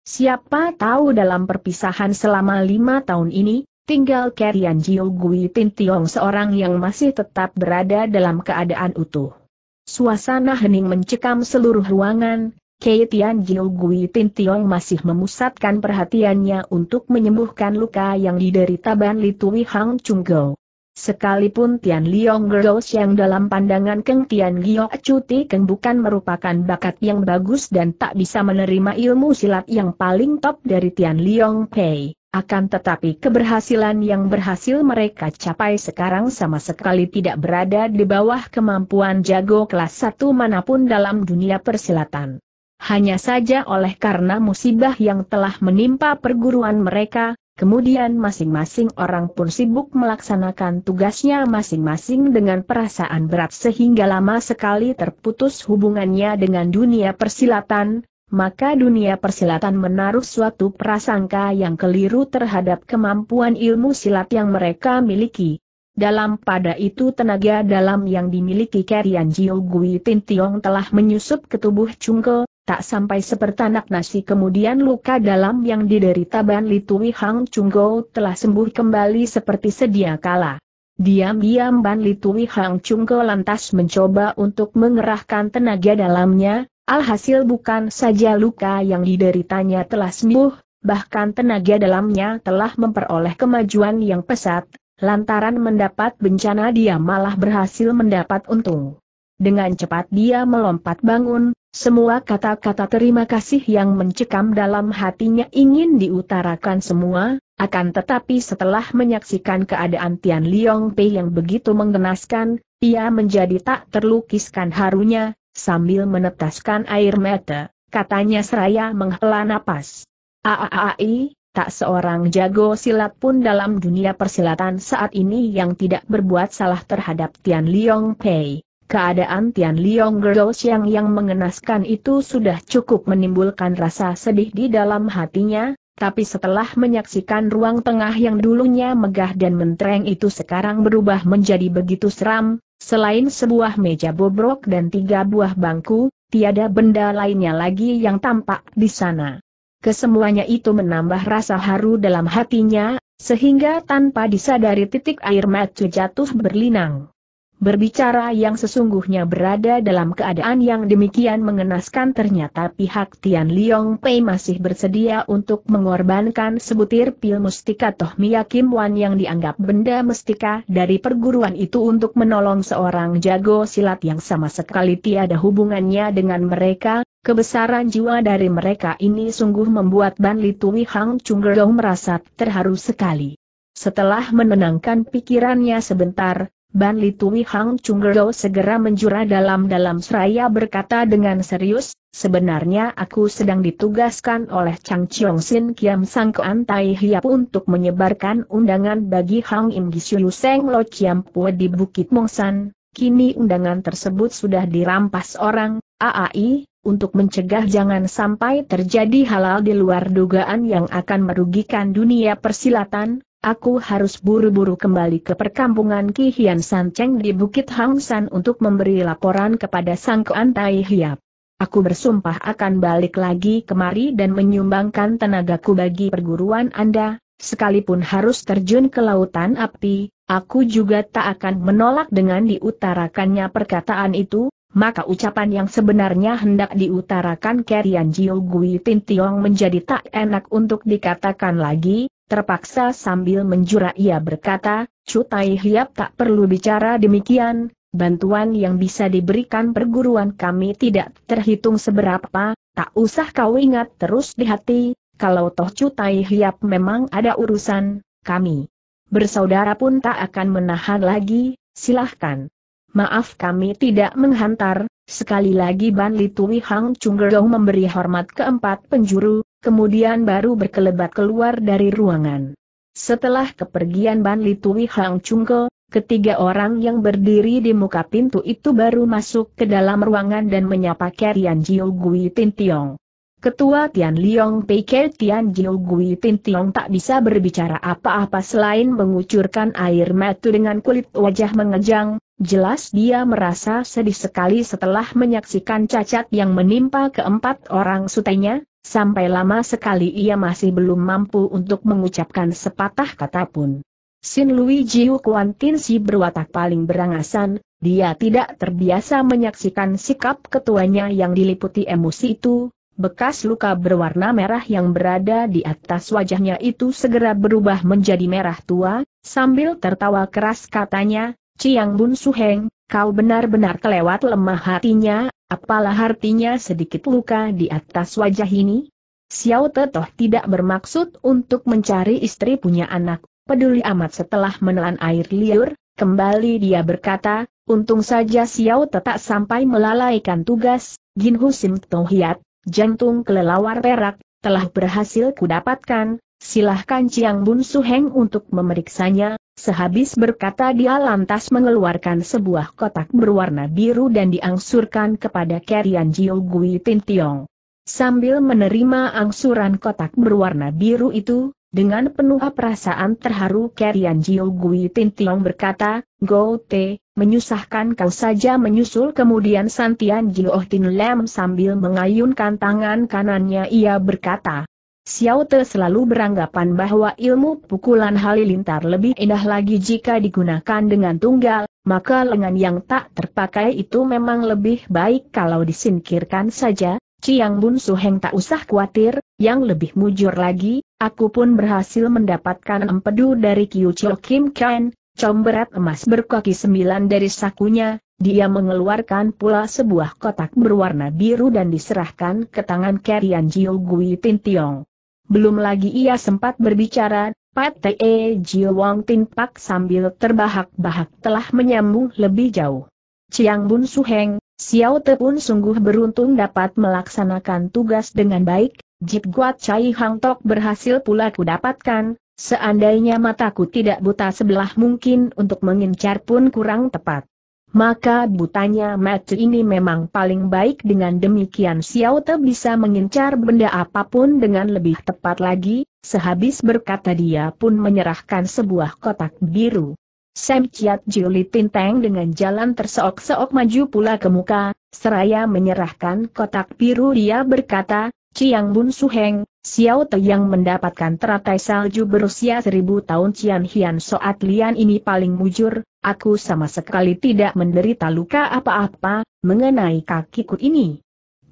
Speaker 1: Siapa tahu dalam perpisahan selama lima tahun ini, Tinggal Kerian Jiu Gui Tin Tiong seorang yang masih tetap berada dalam keadaan utuh. Suasana hening mencekam seluruh ruangan, Kei Tian Jiu Gui Tin Tiong masih memusatkan perhatiannya untuk menyembuhkan luka yang diderita Ban Li Tui Hang Chung Go. Sekalipun Tian Liong Girls yang dalam pandangan Keng Tian Giok Cuti Keng bukan merupakan bakat yang bagus dan tak bisa menerima ilmu silat yang paling top dari Tian Liong Pei. Akan tetapi keberhasilan yang berhasil mereka capai sekarang sama sekali tidak berada di bawah kemampuan jago kelas satu manapun dalam dunia persilatan. Hanya saja oleh karena musibah yang telah menimpa perguruan mereka, kemudian masing-masing orang pun sibuk melaksanakan tugasnya masing-masing dengan perasaan berat sehingga lama sekali terputus hubungannya dengan dunia persilatan, maka dunia persilatan menaruh suatu prasangka yang keliru terhadap kemampuan ilmu silat yang mereka miliki. Dalam pada itu tenaga dalam yang dimiliki Kerian Jiu Gui Tin Tiong telah menyusup ke tubuh Chungke, tak sampai sepertanak nasi kemudian luka dalam yang diderita Ban Litui Hang Chunggo telah sembuh kembali seperti sedia kala. Diam-diam Ban Litui Hang Chunggo lantas mencoba untuk mengerahkan tenaga dalamnya, Alhasil bukan saja luka yang dideritanya telah sembuh, bahkan tenaga dalamnya telah memperoleh kemajuan yang pesat, lantaran mendapat bencana dia malah berhasil mendapat untung. Dengan cepat dia melompat bangun, semua kata-kata terima kasih yang mencekam dalam hatinya ingin diutarakan semua, akan tetapi setelah menyaksikan keadaan Tian Liong Pei yang begitu mengenaskan, ia menjadi tak terlukiskan harunya, Sambil menetaskan air mata, katanya seraya menghela napas. Aaai, tak seorang jago silat pun dalam dunia persilatan saat ini yang tidak berbuat salah terhadap Tian Liong Pei. Keadaan Tian Liong Girls yang yang mengenaskan itu sudah cukup menimbulkan rasa sedih di dalam hatinya, tapi setelah menyaksikan ruang tengah yang dulunya megah dan mentereng itu sekarang berubah menjadi begitu seram, Selain sebuah meja bobrok dan tiga buah bangku, tiada benda lainnya lagi yang tampak di sana. Kesemuanya itu menambah rasa haru dalam hatinya, sehingga tanpa disadari titik air mata jatuh berlinang. Berbicara yang sesungguhnya berada dalam keadaan yang demikian mengenaskan ternyata pihak Tian Liong Pei masih bersedia untuk mengorbankan sebutir pil mustika Toh Mia Kim Wan yang dianggap benda mustika dari perguruan itu untuk menolong seorang jago silat yang sama sekali tiada hubungannya dengan mereka, kebesaran jiwa dari mereka ini sungguh membuat Ban Li Tui Hang Chung merasa terharu sekali. Setelah menenangkan pikirannya sebentar, Ban Li Hang Chunggero segera menjura dalam-dalam seraya berkata dengan serius, sebenarnya aku sedang ditugaskan oleh Chang Chiong Sin Kiam Sang Kuan Tai Hiap untuk menyebarkan undangan bagi Hang Im Gisiu Seng Lo Chiam Pue di Bukit Mongsan, kini undangan tersebut sudah dirampas orang, AAI, untuk mencegah jangan sampai terjadi halal di luar dugaan yang akan merugikan dunia persilatan, Aku harus buru-buru kembali ke perkampungan Ki Hian San Cheng di Bukit Hang San untuk memberi laporan kepada Sang Kuan Tai Hiap. Aku bersumpah akan balik lagi kemari dan menyumbangkan tenagaku bagi perguruan Anda, sekalipun harus terjun ke lautan api, aku juga tak akan menolak dengan diutarakannya perkataan itu, maka ucapan yang sebenarnya hendak diutarakan Kerian Jiu Gui Tin menjadi tak enak untuk dikatakan lagi, Terpaksa sambil menjura ia berkata, Cutai Hiap tak perlu bicara demikian, bantuan yang bisa diberikan perguruan kami tidak terhitung seberapa, tak usah kau ingat terus di hati, kalau toh Cutai Hiap memang ada urusan, kami bersaudara pun tak akan menahan lagi, silahkan. Maaf kami tidak menghantar, sekali lagi Ban Litui Hang Chunggerong memberi hormat keempat penjuru, kemudian baru berkelebat keluar dari ruangan. Setelah kepergian Ban Li Hang Chungko, ketiga orang yang berdiri di muka pintu itu baru masuk ke dalam ruangan dan menyapa Kerian Jiu Gui Tin Tiong. Ketua Tian Liong pikir Tian Jiu Gui Tin Tiong tak bisa berbicara apa-apa selain mengucurkan air mata dengan kulit wajah mengejang, Jelas dia merasa sedih sekali setelah menyaksikan cacat yang menimpa keempat orang sutenya, sampai lama sekali ia masih belum mampu untuk mengucapkan sepatah kata pun. Sin Lui Jiu Kuan Tin si berwatak paling berangasan, dia tidak terbiasa menyaksikan sikap ketuanya yang diliputi emosi itu, bekas luka berwarna merah yang berada di atas wajahnya itu segera berubah menjadi merah tua, sambil tertawa keras katanya, Ciang Bun Suheng, kau benar-benar kelewat lemah hatinya, apalah artinya sedikit luka di atas wajah ini? Xiao Tetoh tidak bermaksud untuk mencari istri punya anak, peduli amat setelah menelan air liur, kembali dia berkata, untung saja Xiao Tetak sampai melalaikan tugas, Jin Husim Tohiat, jantung kelelawar perak, telah berhasil kudapatkan, silahkan Ciang Bun Suheng untuk memeriksanya, Sehabis berkata dia lantas mengeluarkan sebuah kotak berwarna biru dan diangsurkan kepada Kerian Jiu Gui Tin Tiong. Sambil menerima angsuran kotak berwarna biru itu, dengan penuh perasaan terharu Kerian Jiu Gui Tin Tiong berkata, Go Te, menyusahkan kau saja menyusul kemudian Santian Jiu Oh Tin Lem sambil mengayunkan tangan kanannya ia berkata, Xiao Te selalu beranggapan bahwa ilmu pukulan halilintar lebih indah lagi jika digunakan dengan tunggal, maka lengan yang tak terpakai itu memang lebih baik kalau disingkirkan saja, Ciang Bun Suheng tak usah khawatir, yang lebih mujur lagi, aku pun berhasil mendapatkan empedu dari Kiu Chil Kim Ken, comberat emas berkaki sembilan dari sakunya, dia mengeluarkan pula sebuah kotak berwarna biru dan diserahkan ke tangan Kerian Jiu Gui Tin Tiong. Belum lagi ia sempat berbicara, Pat Te Jio Wang Tin Pak sambil terbahak-bahak telah menyambung lebih jauh. Chiang Bun Suheng, Xiao Te pun sungguh beruntung dapat melaksanakan tugas dengan baik, Jip Guat Chai Hang Tok berhasil pula kudapatkan, seandainya mataku tidak buta sebelah mungkin untuk mengincar pun kurang tepat. Maka butanya mati ini memang paling baik dengan demikian Xiao Te bisa mengincar benda apapun dengan lebih tepat lagi, sehabis berkata dia pun menyerahkan sebuah kotak biru. Sam Chiat Juli Tinteng dengan jalan terseok-seok maju pula ke muka, seraya menyerahkan kotak biru dia berkata, Ciang Bun Su Heng, Xiao Te yang mendapatkan teratai salju berusia seribu tahun Cian Hian Soat Lian ini paling mujur, Aku sama sekali tidak menderita luka apa-apa, mengenai kakiku ini.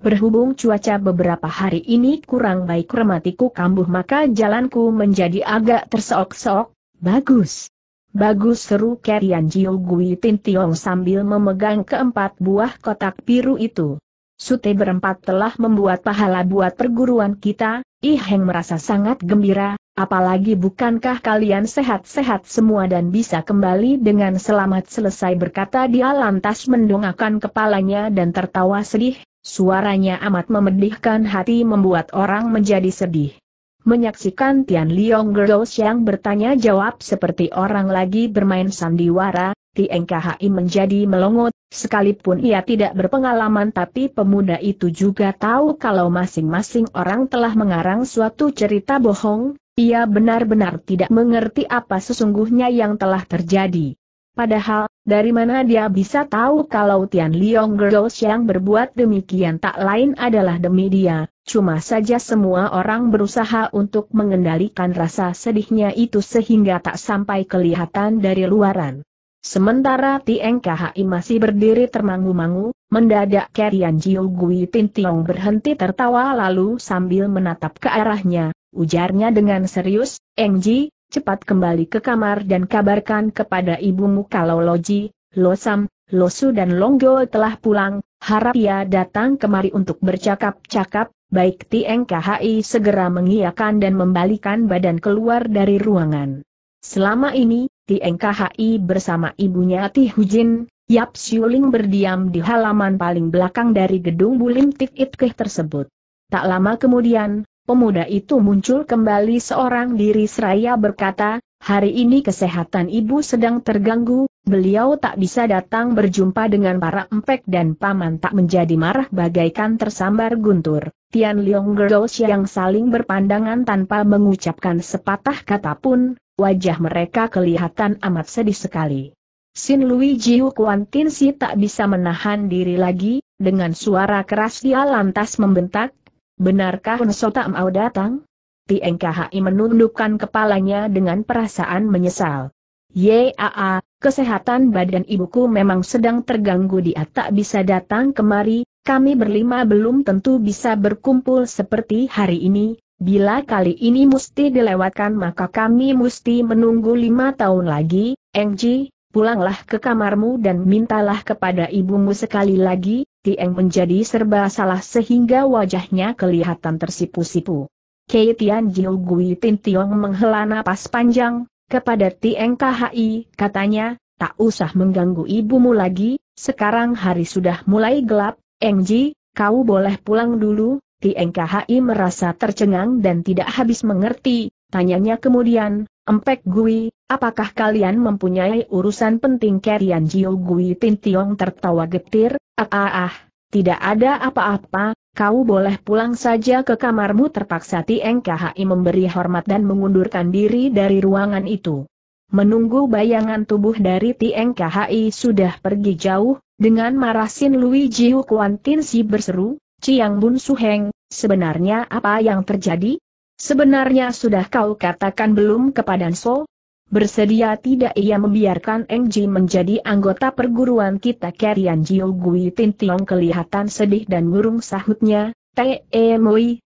Speaker 1: Berhubung cuaca beberapa hari ini kurang baik rematiku kambuh maka jalanku menjadi agak terseok-seok, bagus. Bagus seru Kerian Jiu Gui Tin sambil memegang keempat buah kotak biru itu. Sute berempat telah membuat pahala buat perguruan kita, Ih merasa sangat gembira, apalagi bukankah kalian sehat-sehat semua dan bisa kembali dengan selamat selesai berkata dia lantas mendongakkan kepalanya dan tertawa sedih, suaranya amat memedihkan hati membuat orang menjadi sedih. Menyaksikan Tian Liong Girls yang bertanya jawab seperti orang lagi bermain sandiwara, Tieng KHI menjadi melongo Sekalipun ia tidak berpengalaman tapi pemuda itu juga tahu kalau masing-masing orang telah mengarang suatu cerita bohong, ia benar-benar tidak mengerti apa sesungguhnya yang telah terjadi. Padahal, dari mana dia bisa tahu kalau Tian Liong Girls yang berbuat demikian tak lain adalah demi dia, cuma saja semua orang berusaha untuk mengendalikan rasa sedihnya itu sehingga tak sampai kelihatan dari luaran. Sementara Tieng masih berdiri termangu-mangu, mendadak Kerian Jiu Gui Tin Tiong berhenti tertawa lalu sambil menatap ke arahnya, ujarnya dengan serius, Eng Ji, cepat kembali ke kamar dan kabarkan kepada ibumu kalau Loji, Lo Su dan Longgo telah pulang, harap ia datang kemari untuk bercakap-cakap, baik Tieng segera mengiyakan dan membalikan badan keluar dari ruangan. Selama ini, Ti NKHI bersama ibunya Ti Hujin, Yap Siuling berdiam di halaman paling belakang dari gedung Bulim Tik Itkeh tersebut. Tak lama kemudian, pemuda itu muncul kembali seorang diri seraya berkata, Hari ini kesehatan ibu sedang terganggu, beliau tak bisa datang berjumpa dengan para empek dan paman tak menjadi marah bagaikan tersambar guntur. Tian Leong Girls yang saling berpandangan tanpa mengucapkan sepatah kata pun, wajah mereka kelihatan amat sedih sekali. Sin Lui Jiu Kuan Tin Si tak bisa menahan diri lagi, dengan suara keras dia lantas membentak, benarkah Nso tak mau datang? Tieng menundukkan kepalanya dengan perasaan menyesal. Yaa, kesehatan badan ibuku memang sedang terganggu dia tak bisa datang kemari, kami berlima belum tentu bisa berkumpul seperti hari ini, bila kali ini mesti dilewatkan maka kami mesti menunggu lima tahun lagi, Engji, pulanglah ke kamarmu dan mintalah kepada ibumu sekali lagi, Tieng menjadi serba salah sehingga wajahnya kelihatan tersipu-sipu. Kei Tian Jiu Gui Tin Tiong menghela napas panjang, kepada Tieng KHI, katanya, tak usah mengganggu ibumu lagi, sekarang hari sudah mulai gelap, Engji, kau boleh pulang dulu, Tieng KHI merasa tercengang dan tidak habis mengerti, tanyanya kemudian, Empek Gui, apakah kalian mempunyai urusan penting Kerian Jiu Gui Tin Tiong tertawa getir, ah ah ah, tidak ada apa-apa, kau boleh pulang saja ke kamarmu terpaksa Tieng KHI memberi hormat dan mengundurkan diri dari ruangan itu. Menunggu bayangan tubuh dari Tieng KHI sudah pergi jauh, dengan marah Sin Lui Jiu Kuan Tin Si berseru, Ciang Bun Suheng, sebenarnya apa yang terjadi? Sebenarnya sudah kau katakan belum kepada So, Bersedia tidak ia membiarkan Eng Ji menjadi anggota perguruan kita Kerian Jiu Gui Tin Tiong kelihatan sedih dan murung sahutnya, Te E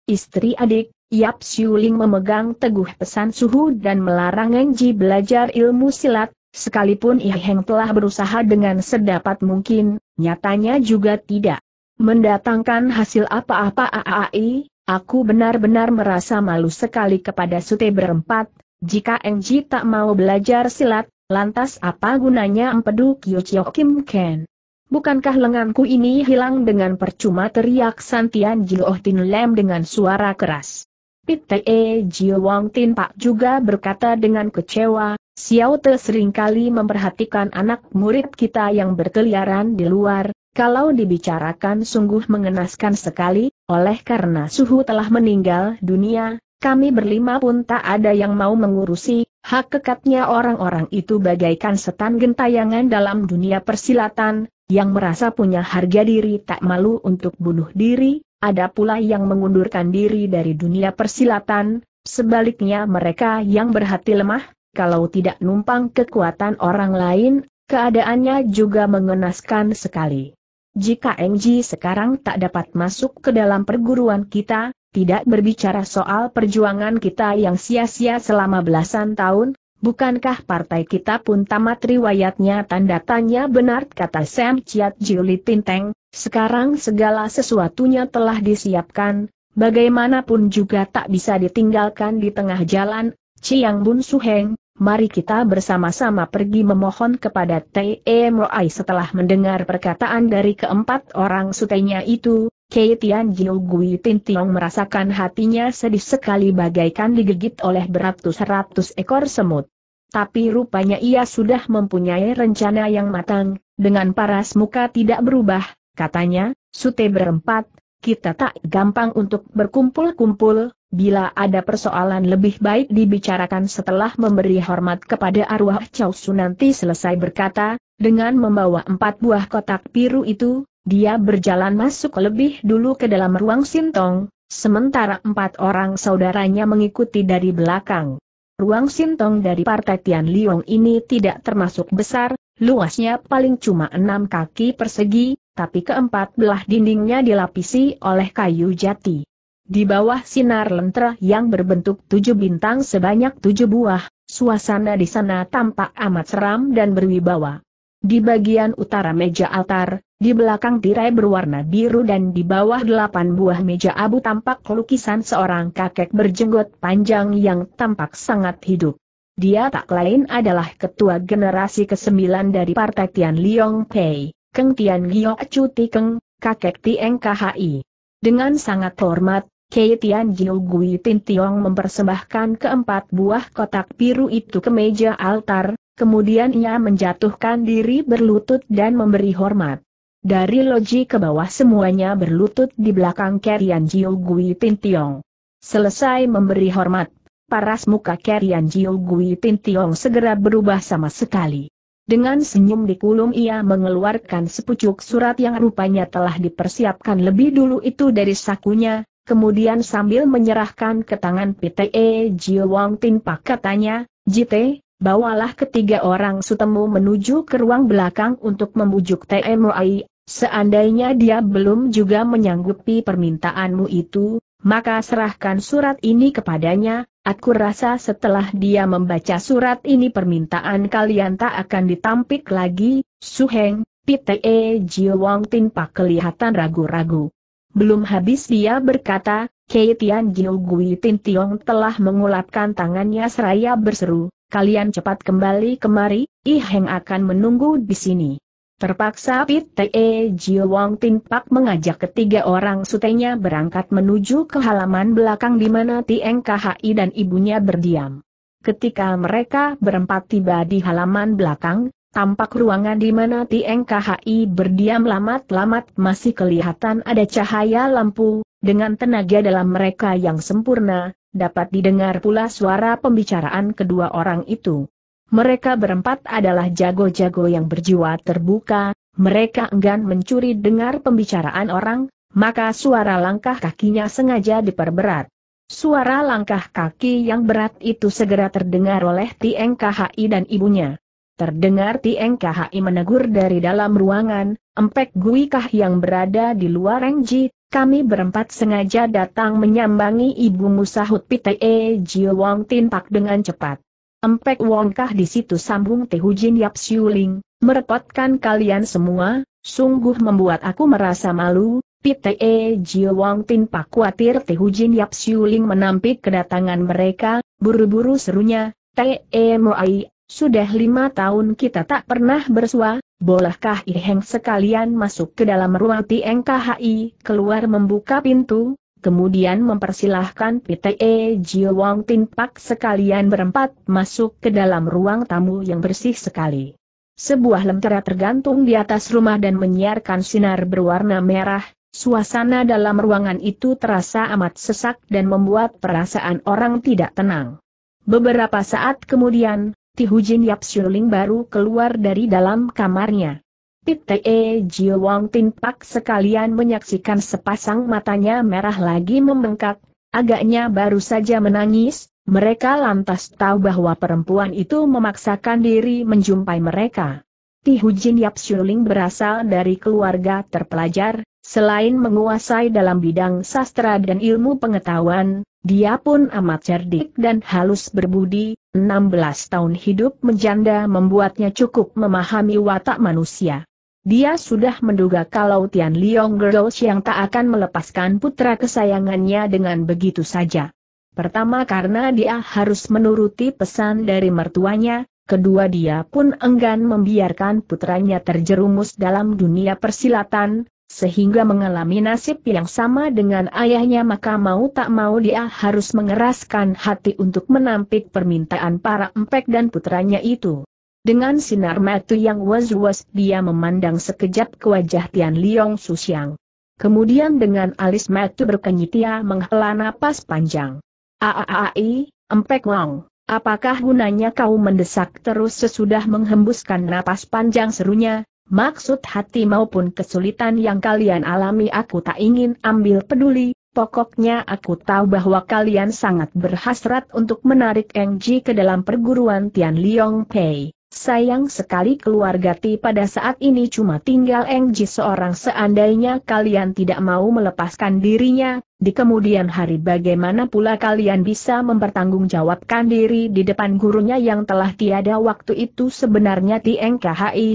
Speaker 1: istri adik, Yap Siuling memegang teguh pesan suhu dan melarang Eng Ji belajar ilmu silat, sekalipun ia Heng telah berusaha dengan sedapat mungkin, nyatanya juga tidak mendatangkan hasil apa-apa AAI, aku benar-benar merasa malu sekali kepada Sute berempat, jika Engji tak mau belajar silat, lantas apa gunanya empedu Kyo Kim Ken? Bukankah lenganku ini hilang dengan percuma teriak Santian Jio Tin Lem dengan suara keras. Pite e Jio Wong Tin Pak juga berkata dengan kecewa, Xiao Te seringkali memperhatikan anak murid kita yang berkeliaran di luar, kalau dibicarakan sungguh mengenaskan sekali, oleh karena suhu telah meninggal dunia, kami berlima pun tak ada yang mau mengurusi, hak kekatnya orang-orang itu bagaikan setan gentayangan dalam dunia persilatan, yang merasa punya harga diri tak malu untuk bunuh diri, ada pula yang mengundurkan diri dari dunia persilatan, sebaliknya mereka yang berhati lemah, kalau tidak numpang kekuatan orang lain, keadaannya juga mengenaskan sekali. Jika MG sekarang tak dapat masuk ke dalam perguruan kita, tidak berbicara soal perjuangan kita yang sia-sia selama belasan tahun, bukankah partai kita pun tamat riwayatnya tanda tanya benar kata Sam Chiat Juli Tinteng, sekarang segala sesuatunya telah disiapkan, bagaimanapun juga tak bisa ditinggalkan di tengah jalan, Chiang Bun Suheng, mari kita bersama-sama pergi memohon kepada T.E. setelah mendengar perkataan dari keempat orang sutenya itu, Kei Tian Jiu Gui Tin Tiong merasakan hatinya sedih sekali bagaikan digigit oleh beratus-ratus ekor semut. Tapi rupanya ia sudah mempunyai rencana yang matang, dengan paras muka tidak berubah, katanya, Sute berempat, kita tak gampang untuk berkumpul-kumpul, bila ada persoalan lebih baik dibicarakan setelah memberi hormat kepada arwah Chow Sunanti selesai berkata, dengan membawa empat buah kotak biru itu, dia berjalan masuk lebih dulu ke dalam ruang sintong, sementara empat orang saudaranya mengikuti dari belakang. Ruang sintong dari Partai Tian Liong ini tidak termasuk besar, luasnya paling cuma enam kaki persegi, tapi keempat belah dindingnya dilapisi oleh kayu jati. Di bawah sinar lentera yang berbentuk tujuh bintang sebanyak tujuh buah, suasana di sana tampak amat seram dan berwibawa. Di bagian utara meja altar, di belakang tirai berwarna biru dan di bawah delapan buah meja abu tampak lukisan seorang kakek berjenggot panjang yang tampak sangat hidup. Dia tak lain adalah ketua generasi ke-9 dari Partai Tian Liong Pei, Keng Tian Gio Chu Keng, kakek Tieng KHI. Dengan sangat hormat, Kei Tian Jiu Gui Tin Tiong mempersembahkan keempat buah kotak biru itu ke meja altar, Kemudian ia menjatuhkan diri berlutut dan memberi hormat. Dari loji ke bawah semuanya berlutut di belakang Kerian Jiu Gui Tintiong. Selesai memberi hormat, paras muka Kerian Jiu Gui Tintiong segera berubah sama sekali. Dengan senyum dikulum ia mengeluarkan sepucuk surat yang rupanya telah dipersiapkan lebih dulu itu dari sakunya, kemudian sambil menyerahkan ke tangan PTE Jiu Wang Tin Pak katanya, Jite, Bawalah ketiga orang sutemu menuju ke ruang belakang untuk membujuk TMOI, seandainya dia belum juga menyanggupi permintaanmu itu, maka serahkan surat ini kepadanya, aku rasa setelah dia membaca surat ini permintaan kalian tak akan ditampik lagi, Suheng, PTE Jiwong Tinpa kelihatan ragu-ragu. Belum habis dia berkata, Kei Tian Jiu Gui Tin Tiong telah mengulapkan tangannya seraya berseru, kalian cepat kembali kemari, I Heng akan menunggu di sini. Terpaksa Pite Jiu Wong Tin Pak mengajak ketiga orang sutenya berangkat menuju ke halaman belakang di mana Tieng KHI dan ibunya berdiam. Ketika mereka berempat tiba di halaman belakang, tampak ruangan di mana Tieng KHI berdiam lamat-lamat masih kelihatan ada cahaya lampu, dengan tenaga dalam mereka yang sempurna, dapat didengar pula suara pembicaraan kedua orang itu. Mereka berempat adalah jago-jago yang berjiwa terbuka, mereka enggan mencuri dengar pembicaraan orang, maka suara langkah kakinya sengaja diperberat. Suara langkah kaki yang berat itu segera terdengar oleh Tieng KHI dan ibunya. Terdengar Tieng KHI menegur dari dalam ruangan, Empek Gui Kah yang berada di luar Rengji, kami berempat sengaja datang menyambangi ibu musahut Pite e. Jiu Wong Tin Pak dengan cepat. Empek Wongkah di situ sambung Tehujin Yap Siuling, merepotkan kalian semua, sungguh membuat aku merasa malu, Pite e. Jiu Wong Tin Pak khawatir Tehujin Yap Siuling menampik kedatangan mereka, buru-buru serunya, Te mo ai. Sudah lima tahun kita tak pernah bersua, bolehkah Iheng sekalian masuk ke dalam ruang TNKHI, keluar membuka pintu, kemudian mempersilahkan PTE Jio Wong Tin Pak sekalian berempat masuk ke dalam ruang tamu yang bersih sekali. Sebuah lentera tergantung di atas rumah dan menyiarkan sinar berwarna merah, suasana dalam ruangan itu terasa amat sesak dan membuat perasaan orang tidak tenang. Beberapa saat kemudian, Tihujin Yap Shuling baru keluar dari dalam kamarnya. Pite Jio Wong Tin Pak sekalian menyaksikan sepasang matanya merah lagi membengkak, agaknya baru saja menangis, mereka lantas tahu bahwa perempuan itu memaksakan diri menjumpai mereka. Tihujin Yap Shuling berasal dari keluarga terpelajar, selain menguasai dalam bidang sastra dan ilmu pengetahuan, dia pun amat cerdik dan halus berbudi, 16 tahun hidup menjanda membuatnya cukup memahami watak manusia. Dia sudah menduga kalau Tian Liong Girls yang tak akan melepaskan putra kesayangannya dengan begitu saja. Pertama karena dia harus menuruti pesan dari mertuanya, kedua dia pun enggan membiarkan putranya terjerumus dalam dunia persilatan, sehingga mengalami nasib yang sama dengan ayahnya maka mau tak mau dia harus mengeraskan hati untuk menampik permintaan para empek dan putranya itu. Dengan sinar mata yang was-was dia memandang sekejap ke wajah Tian Liong Susiang. Kemudian dengan alis mata berkenyit ia menghela napas panjang. Aaai, empek wong. Apakah gunanya kau mendesak terus sesudah menghembuskan napas panjang serunya, Maksud hati maupun kesulitan yang kalian alami aku tak ingin ambil peduli, pokoknya aku tahu bahwa kalian sangat berhasrat untuk menarik Eng Ji ke dalam perguruan Tian Liong Pei. Sayang sekali keluarga Ti pada saat ini cuma tinggal Engji seorang seandainya kalian tidak mau melepaskan dirinya, di kemudian hari bagaimana pula kalian bisa mempertanggungjawabkan diri di depan gurunya yang telah tiada waktu itu sebenarnya Ti Eng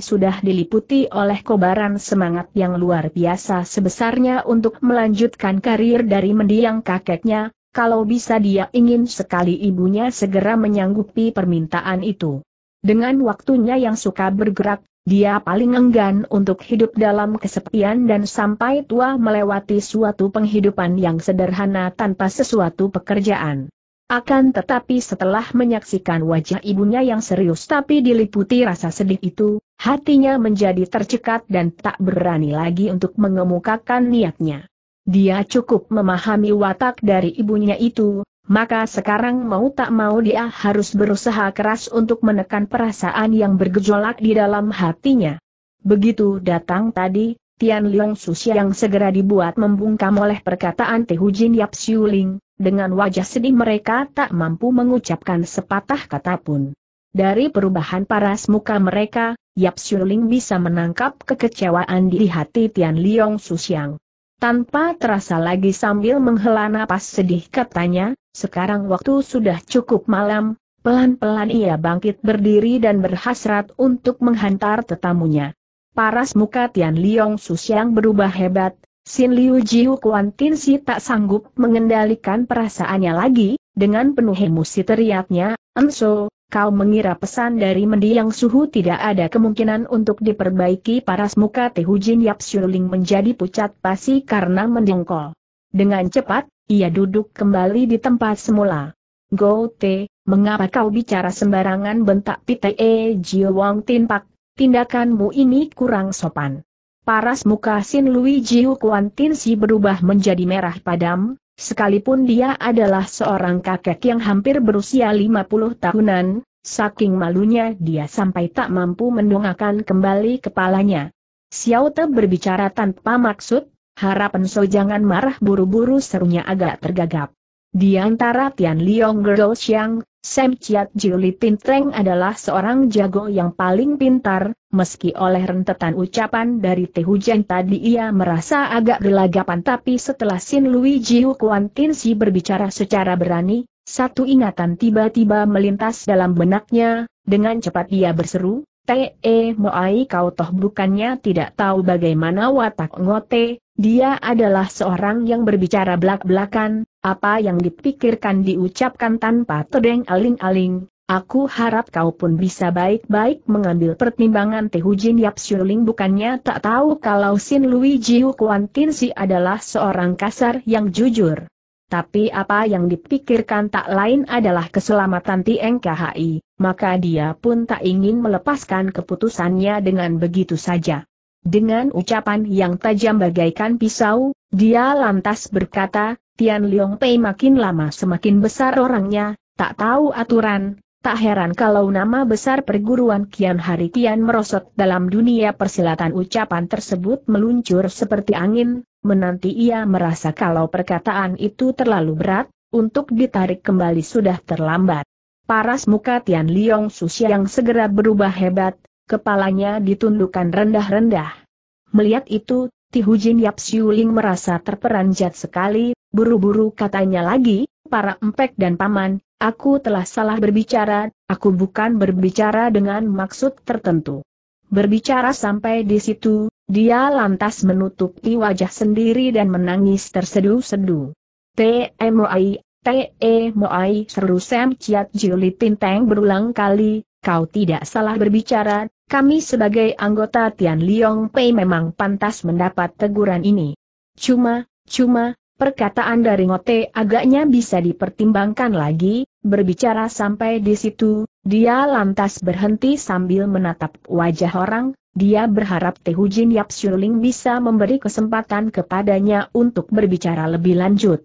Speaker 1: sudah diliputi oleh kobaran semangat yang luar biasa sebesarnya untuk melanjutkan karir dari mendiang kakeknya, kalau bisa dia ingin sekali ibunya segera menyanggupi permintaan itu. Dengan waktunya yang suka bergerak, dia paling enggan untuk hidup dalam kesepian dan sampai tua melewati suatu penghidupan yang sederhana tanpa sesuatu pekerjaan. Akan tetapi setelah menyaksikan wajah ibunya yang serius tapi diliputi rasa sedih itu, hatinya menjadi tercekat dan tak berani lagi untuk mengemukakan niatnya. Dia cukup memahami watak dari ibunya itu, maka sekarang mau tak mau dia harus berusaha keras untuk menekan perasaan yang bergejolak di dalam hatinya. Begitu datang tadi, Tian Liang Susi yang segera dibuat membungkam oleh perkataan Tehujin Yap Siu Ling, dengan wajah sedih mereka tak mampu mengucapkan sepatah kata pun. Dari perubahan paras muka mereka, Yap Siu Ling bisa menangkap kekecewaan di hati Tian Liang Susiang. Tanpa terasa lagi sambil menghela napas sedih katanya, sekarang waktu sudah cukup malam, pelan-pelan ia bangkit berdiri dan berhasrat untuk menghantar tetamunya. Paras muka Tian Liong yang berubah hebat, Sin Liu Jiu Kuan Tin Si tak sanggup mengendalikan perasaannya lagi, dengan penuh emosi teriaknya, Enso, Kau mengira pesan dari mendiang suhu tidak ada kemungkinan untuk diperbaiki paras muka Tehujin Yap Suling menjadi pucat pasi karena mendengkol. Dengan cepat, ia duduk kembali di tempat semula. Go Te, mengapa kau bicara sembarangan bentak Pite Jiu Wang Tin Pak, tindakanmu ini kurang sopan. Paras muka Sin Lui Jiu Kuan Tin Si berubah menjadi merah padam, Sekalipun dia adalah seorang kakek yang hampir berusia 50 tahunan, saking malunya dia sampai tak mampu mendongakkan kembali kepalanya. Xiao Te berbicara tanpa maksud, harapan so jangan marah buru-buru serunya agak tergagap. Di antara Tian Liong Girl Xiang, Sam Chiat Juli Treng adalah seorang jago yang paling pintar, meski oleh rentetan ucapan dari Teh Hujan tadi ia merasa agak gelagapan tapi setelah Sin Lui Jiu Kuan Tin Si berbicara secara berani, satu ingatan tiba-tiba melintas dalam benaknya, dengan cepat ia berseru, Te eh, Moai kau toh bukannya tidak tahu bagaimana watak ngote, dia adalah seorang yang berbicara belak-belakan, apa yang dipikirkan diucapkan tanpa terdeng aling-aling. Aku harap kau pun bisa baik-baik mengambil pertimbangan Tehujin Yap Shuling bukannya tak tahu kalau Sin Lui Jiu Kuan Tin Si adalah seorang kasar yang jujur. Tapi apa yang dipikirkan tak lain adalah keselamatan Tieng KHI, maka dia pun tak ingin melepaskan keputusannya dengan begitu saja. Dengan ucapan yang tajam bagaikan pisau, dia lantas berkata, Tian Leong Pei makin lama semakin besar orangnya, tak tahu aturan, tak heran kalau nama besar perguruan Kian Hari Tian merosot dalam dunia persilatan ucapan tersebut meluncur seperti angin, menanti ia merasa kalau perkataan itu terlalu berat, untuk ditarik kembali sudah terlambat. Paras muka Tian Liong Susi yang segera berubah hebat, kepalanya ditundukkan rendah-rendah. Melihat itu, Tihujin Yap Siuling merasa terperanjat sekali, buru-buru katanya lagi, para empek dan paman, aku telah salah berbicara, aku bukan berbicara dengan maksud tertentu. Berbicara sampai di situ, dia lantas menutupi wajah sendiri dan menangis tersedu sedu T.E. Moai, T.E. Moai seru Sam Ciat Jiuli Tinteng berulang kali, kau tidak salah berbicara, kami sebagai anggota Tian Liong Pei memang pantas mendapat teguran ini. Cuma, cuma, perkataan dari Ngote agaknya bisa dipertimbangkan lagi, berbicara sampai di situ, dia lantas berhenti sambil menatap wajah orang, dia berharap Tehujin Yap Shuling bisa memberi kesempatan kepadanya untuk berbicara lebih lanjut.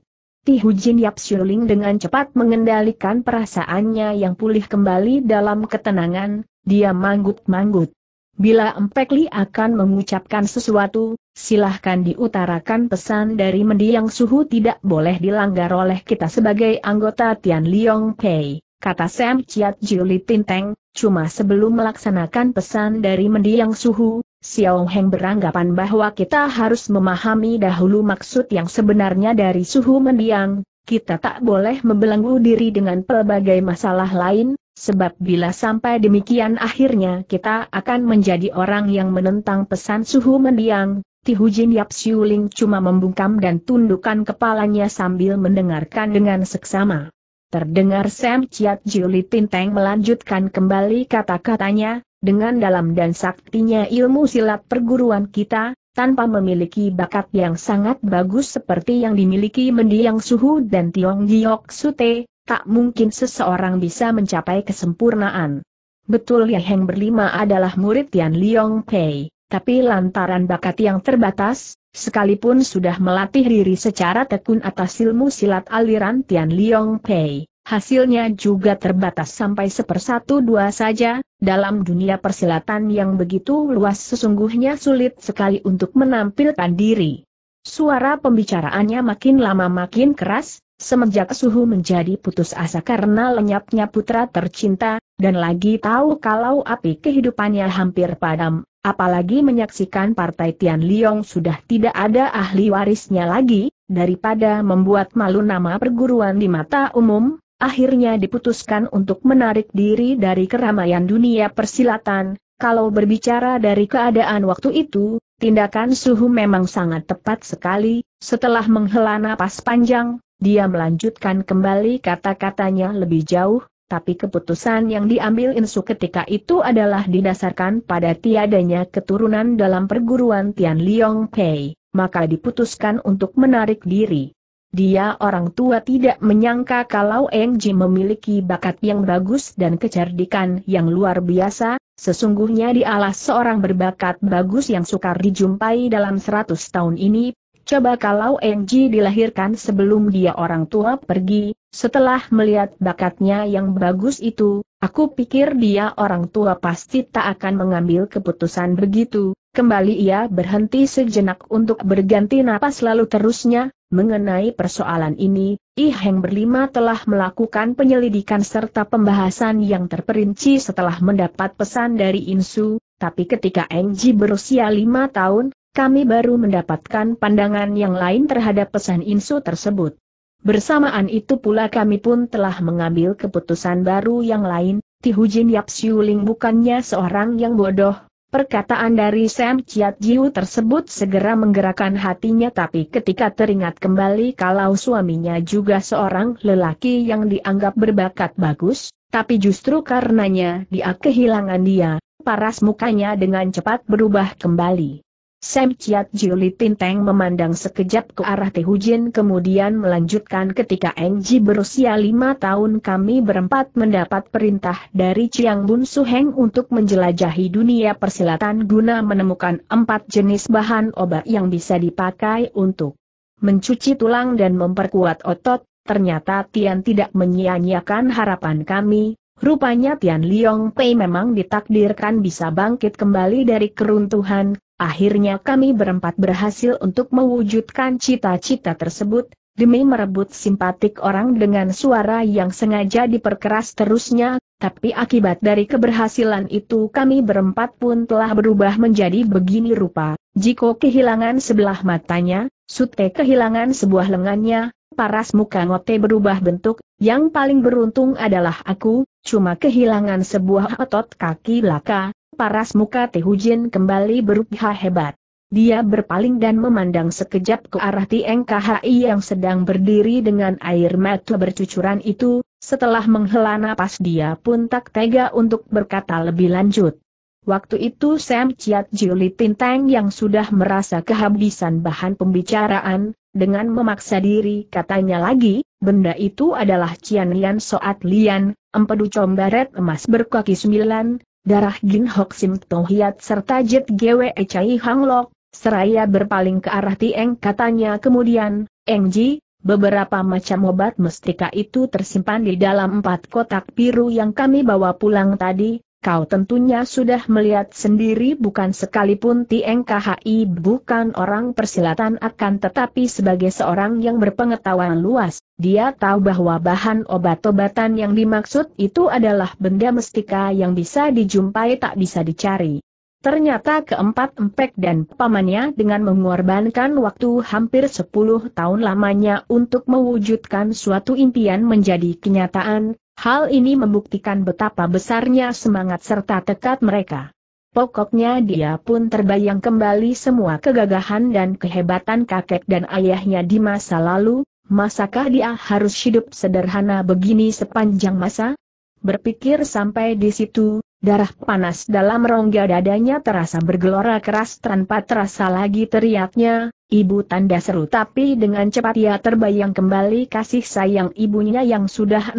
Speaker 1: Ti Jin Yap Shuling dengan cepat mengendalikan perasaannya yang pulih kembali dalam ketenangan, dia manggut-manggut. Bila Empek Li akan mengucapkan sesuatu, silahkan diutarakan pesan dari mendiang suhu tidak boleh dilanggar oleh kita sebagai anggota Tian Liong Pei, kata Sam Chiat Juli Tinteng, cuma sebelum melaksanakan pesan dari mendiang suhu, Xiao Heng beranggapan bahwa kita harus memahami dahulu maksud yang sebenarnya dari suhu mendiang, kita tak boleh membelenggu diri dengan pelbagai masalah lain, sebab bila sampai demikian akhirnya kita akan menjadi orang yang menentang pesan suhu mendiang, Jin Yap Siuling cuma membungkam dan tundukkan kepalanya sambil mendengarkan dengan seksama. Terdengar Sam Chiat Jiuli Tinteng melanjutkan kembali kata-katanya, dengan dalam dan saktinya ilmu silat perguruan kita, tanpa memiliki bakat yang sangat bagus seperti yang dimiliki mendiang suhu dan tiong giok sute, tak mungkin seseorang bisa mencapai kesempurnaan. Betul ya Heng berlima adalah murid Tian Liong Pei, tapi lantaran bakat yang terbatas, sekalipun sudah melatih diri secara tekun atas ilmu silat aliran Tian Liong Pei, hasilnya juga terbatas sampai sepersatu dua saja, dalam dunia persilatan yang begitu luas sesungguhnya sulit sekali untuk menampilkan diri. Suara pembicaraannya makin lama makin keras, semenjak suhu menjadi putus asa karena lenyapnya putra tercinta, dan lagi tahu kalau api kehidupannya hampir padam, apalagi menyaksikan partai Tian Liong sudah tidak ada ahli warisnya lagi, daripada membuat malu nama perguruan di mata umum, Akhirnya diputuskan untuk menarik diri dari keramaian dunia persilatan, kalau berbicara dari keadaan waktu itu, tindakan suhu memang sangat tepat sekali, setelah menghela napas panjang, dia melanjutkan kembali kata-katanya lebih jauh, tapi keputusan yang diambil Insu ketika itu adalah didasarkan pada tiadanya keturunan dalam perguruan Tian Liong Pei, maka diputuskan untuk menarik diri. Dia orang tua tidak menyangka kalau Eng Ji memiliki bakat yang bagus dan kecerdikan yang luar biasa, sesungguhnya di dialah seorang berbakat bagus yang sukar dijumpai dalam seratus tahun ini, Coba kalau Engji dilahirkan sebelum dia orang tua pergi, setelah melihat bakatnya yang bagus itu, aku pikir dia orang tua pasti tak akan mengambil keputusan begitu. Kembali ia berhenti sejenak untuk berganti napas lalu terusnya, Mengenai persoalan ini, I Heng berlima telah melakukan penyelidikan serta pembahasan yang terperinci setelah mendapat pesan dari Insu, tapi ketika Eng Ji berusia lima tahun, kami baru mendapatkan pandangan yang lain terhadap pesan Insu tersebut. Bersamaan itu pula kami pun telah mengambil keputusan baru yang lain, Tihujin Yap Siuling bukannya seorang yang bodoh, Perkataan dari Sam Chiat Jiu tersebut segera menggerakkan hatinya tapi ketika teringat kembali kalau suaminya juga seorang lelaki yang dianggap berbakat bagus, tapi justru karenanya dia kehilangan dia, paras mukanya dengan cepat berubah kembali. Sam Chiat Juli Pinteng memandang sekejap ke arah Tehujin kemudian melanjutkan ketika Engji berusia lima tahun kami berempat mendapat perintah dari Chiang Bun Heng untuk menjelajahi dunia persilatan guna menemukan empat jenis bahan obat yang bisa dipakai untuk mencuci tulang dan memperkuat otot, ternyata Tian tidak menyia-nyiakan harapan kami, Rupanya Tian Liong Pei memang ditakdirkan bisa bangkit kembali dari keruntuhan, Akhirnya kami berempat berhasil untuk mewujudkan cita-cita tersebut, demi merebut simpatik orang dengan suara yang sengaja diperkeras terusnya, tapi akibat dari keberhasilan itu kami berempat pun telah berubah menjadi begini rupa, Jiko kehilangan sebelah matanya, Sute kehilangan sebuah lengannya, paras muka ngote berubah bentuk, yang paling beruntung adalah aku, cuma kehilangan sebuah otot kaki laka, Paras muka Tehujin kembali berubah hebat. Dia berpaling dan memandang sekejap ke arah Tieng KHI yang sedang berdiri dengan air mata bercucuran itu, setelah menghela napas dia pun tak tega untuk berkata lebih lanjut. Waktu itu Sam Chiat Juli Tintang yang sudah merasa kehabisan bahan pembicaraan, dengan memaksa diri katanya lagi, benda itu adalah Cian Lian Soat Lian, empedu combaret emas berkaki sembilan, darah Jin Hok Sim Hiat serta jet Gwe Chai Hang Lok, seraya berpaling ke arah Tieng katanya kemudian, Eng Ji, beberapa macam obat mestika itu tersimpan di dalam empat kotak biru yang kami bawa pulang tadi, Kau tentunya sudah melihat sendiri bukan sekalipun TNKHI bukan orang persilatan akan tetapi sebagai seorang yang berpengetahuan luas, dia tahu bahwa bahan obat-obatan yang dimaksud itu adalah benda mestika yang bisa dijumpai tak bisa dicari. Ternyata keempat empek dan pamannya dengan mengorbankan waktu hampir 10 tahun lamanya untuk mewujudkan suatu impian menjadi kenyataan, Hal ini membuktikan betapa besarnya semangat serta tekad mereka. Pokoknya dia pun terbayang kembali semua kegagahan dan kehebatan kakek dan ayahnya di masa lalu, masakah dia harus hidup sederhana begini sepanjang masa? Berpikir sampai di situ, darah panas dalam rongga dadanya terasa bergelora keras tanpa terasa lagi teriaknya, Ibu tanda seru tapi dengan cepat ia terbayang kembali kasih sayang ibunya yang sudah 16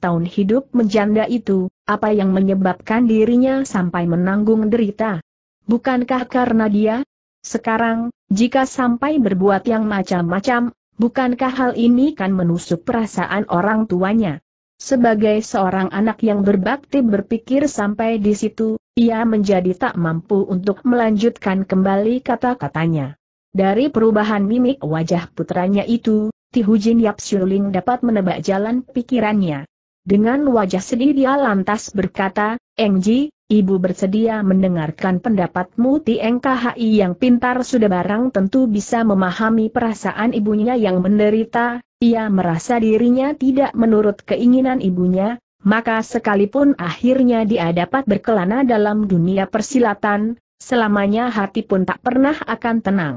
Speaker 1: tahun hidup menjanda itu, apa yang menyebabkan dirinya sampai menanggung derita. Bukankah karena dia? Sekarang, jika sampai berbuat yang macam-macam, bukankah hal ini kan menusuk perasaan orang tuanya? Sebagai seorang anak yang berbakti berpikir sampai di situ, ia menjadi tak mampu untuk melanjutkan kembali kata-katanya. Dari perubahan mimik wajah putranya itu, Tihujin Yap Ling dapat menebak jalan pikirannya. Dengan wajah sedih dia lantas berkata, Engji, ibu bersedia mendengarkan pendapatmu Tieng KHI yang pintar sudah barang tentu bisa memahami perasaan ibunya yang menderita, ia merasa dirinya tidak menurut keinginan ibunya, maka sekalipun akhirnya dia dapat berkelana dalam dunia persilatan, selamanya hati pun tak pernah akan tenang.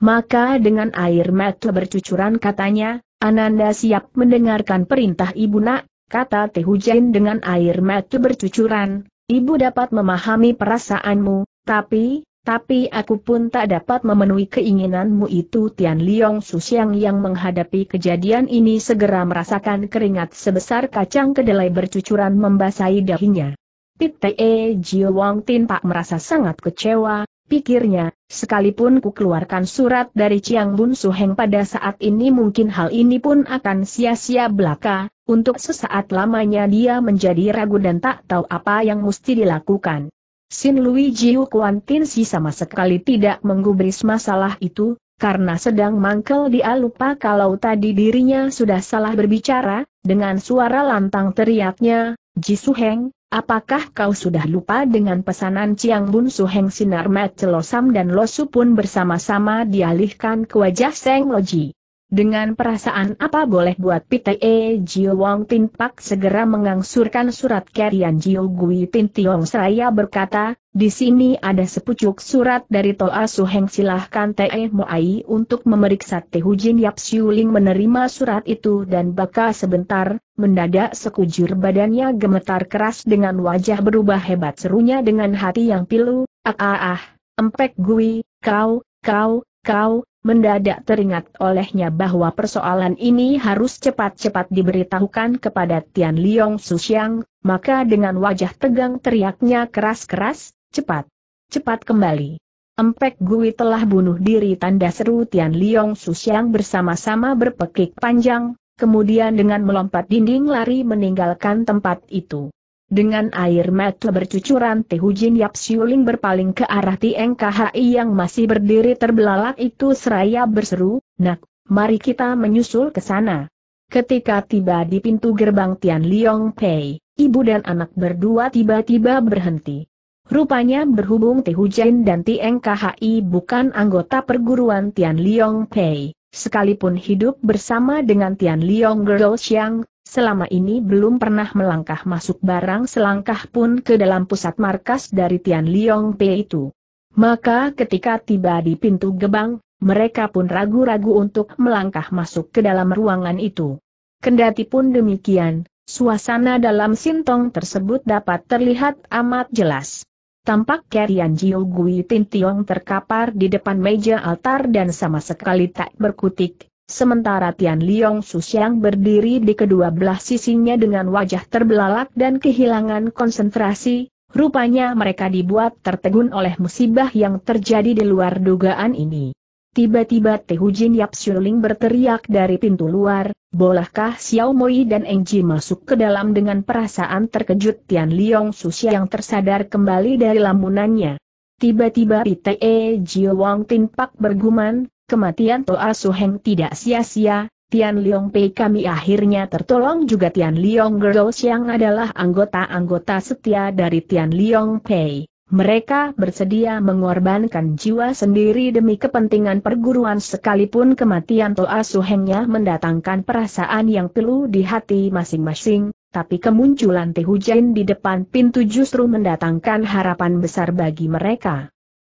Speaker 1: Maka dengan air mata bercucuran katanya, Ananda siap mendengarkan perintah ibu nak, kata Tehujen dengan air mata bercucuran, ibu dapat memahami perasaanmu, tapi, tapi aku pun tak dapat memenuhi keinginanmu itu Tian Liong Susiang yang menghadapi kejadian ini segera merasakan keringat sebesar kacang kedelai bercucuran membasahi dahinya. Pitee Jiu Wang Tin Pak merasa sangat kecewa, pikirnya, Sekalipun ku keluarkan surat dari Chiang Bun Suheng pada saat ini mungkin hal ini pun akan sia-sia belaka, untuk sesaat lamanya dia menjadi ragu dan tak tahu apa yang mesti dilakukan. Sin Lui Jiu Kuan Tin si sama sekali tidak menggubris masalah itu, karena sedang mangkel dia lupa kalau tadi dirinya sudah salah berbicara, dengan suara lantang teriaknya, Su Heng, apakah kau sudah lupa dengan pesanan Chiang Bun Su Heng Sinar Mat Celosam dan Losu pun bersama-sama dialihkan ke wajah Seng Loji. Dengan perasaan apa boleh buat PTE e Jiu Wong Tin Pak segera mengangsurkan surat kerian Jiu Gui Tin Tiong Seraya berkata, di sini ada sepucuk surat dari Toa Suheng silahkan TE e Muai untuk memeriksa Jin Yap Ling menerima surat itu dan baka sebentar, mendadak sekujur badannya gemetar keras dengan wajah berubah hebat serunya dengan hati yang pilu, ah ah ah, empek Gui, kau, kau, kau, Mendadak teringat olehnya bahwa persoalan ini harus cepat-cepat diberitahukan kepada Tian Liong Susiang, maka dengan wajah tegang teriaknya keras-keras, cepat, cepat kembali. Empek Gui telah bunuh diri tanda seru Tian Liong Susiang bersama-sama berpekik panjang, kemudian dengan melompat dinding lari meninggalkan tempat itu. Dengan air mata bercucuran Tehujin Yap Siuling berpaling ke arah Tieng KHI yang masih berdiri terbelalak itu seraya berseru, Nak, mari kita menyusul ke sana. Ketika tiba di pintu gerbang Tian Liong Pei, ibu dan anak berdua tiba-tiba berhenti. Rupanya berhubung Tehujin dan Tieng KHI bukan anggota perguruan Tian Liong Pei. Sekalipun hidup bersama dengan Tian Liong Girl Xiang, selama ini belum pernah melangkah masuk barang selangkah pun ke dalam pusat markas dari Tian Liong P itu. Maka ketika tiba di pintu gebang, mereka pun ragu-ragu untuk melangkah masuk ke dalam ruangan itu. Kendati pun demikian, suasana dalam sintong tersebut dapat terlihat amat jelas. Tampak Kerian Jiu Gui Tin Tiong terkapar di depan meja altar dan sama sekali tak berkutik, sementara Tian Liong Susiang berdiri di kedua belah sisinya dengan wajah terbelalak dan kehilangan konsentrasi, rupanya mereka dibuat tertegun oleh musibah yang terjadi di luar dugaan ini. Tiba-tiba Tehujin Yap Shuling berteriak dari pintu luar, bolehkah Xiao Moi dan Engji masuk ke dalam dengan perasaan terkejut Tian Liong Susia yang tersadar kembali dari lamunannya. Tiba-tiba Ite Ji Wang Tin Pak berguman, kematian Toa Su Heng tidak sia-sia, Tian Liong Pei kami akhirnya tertolong juga Tian Liong Girls yang adalah anggota-anggota setia dari Tian Liong Pei. Mereka bersedia mengorbankan jiwa sendiri demi kepentingan perguruan sekalipun kematian Toa Suhengnya mendatangkan perasaan yang pilu di hati masing-masing, tapi kemunculan Tehujain di depan pintu justru mendatangkan harapan besar bagi mereka.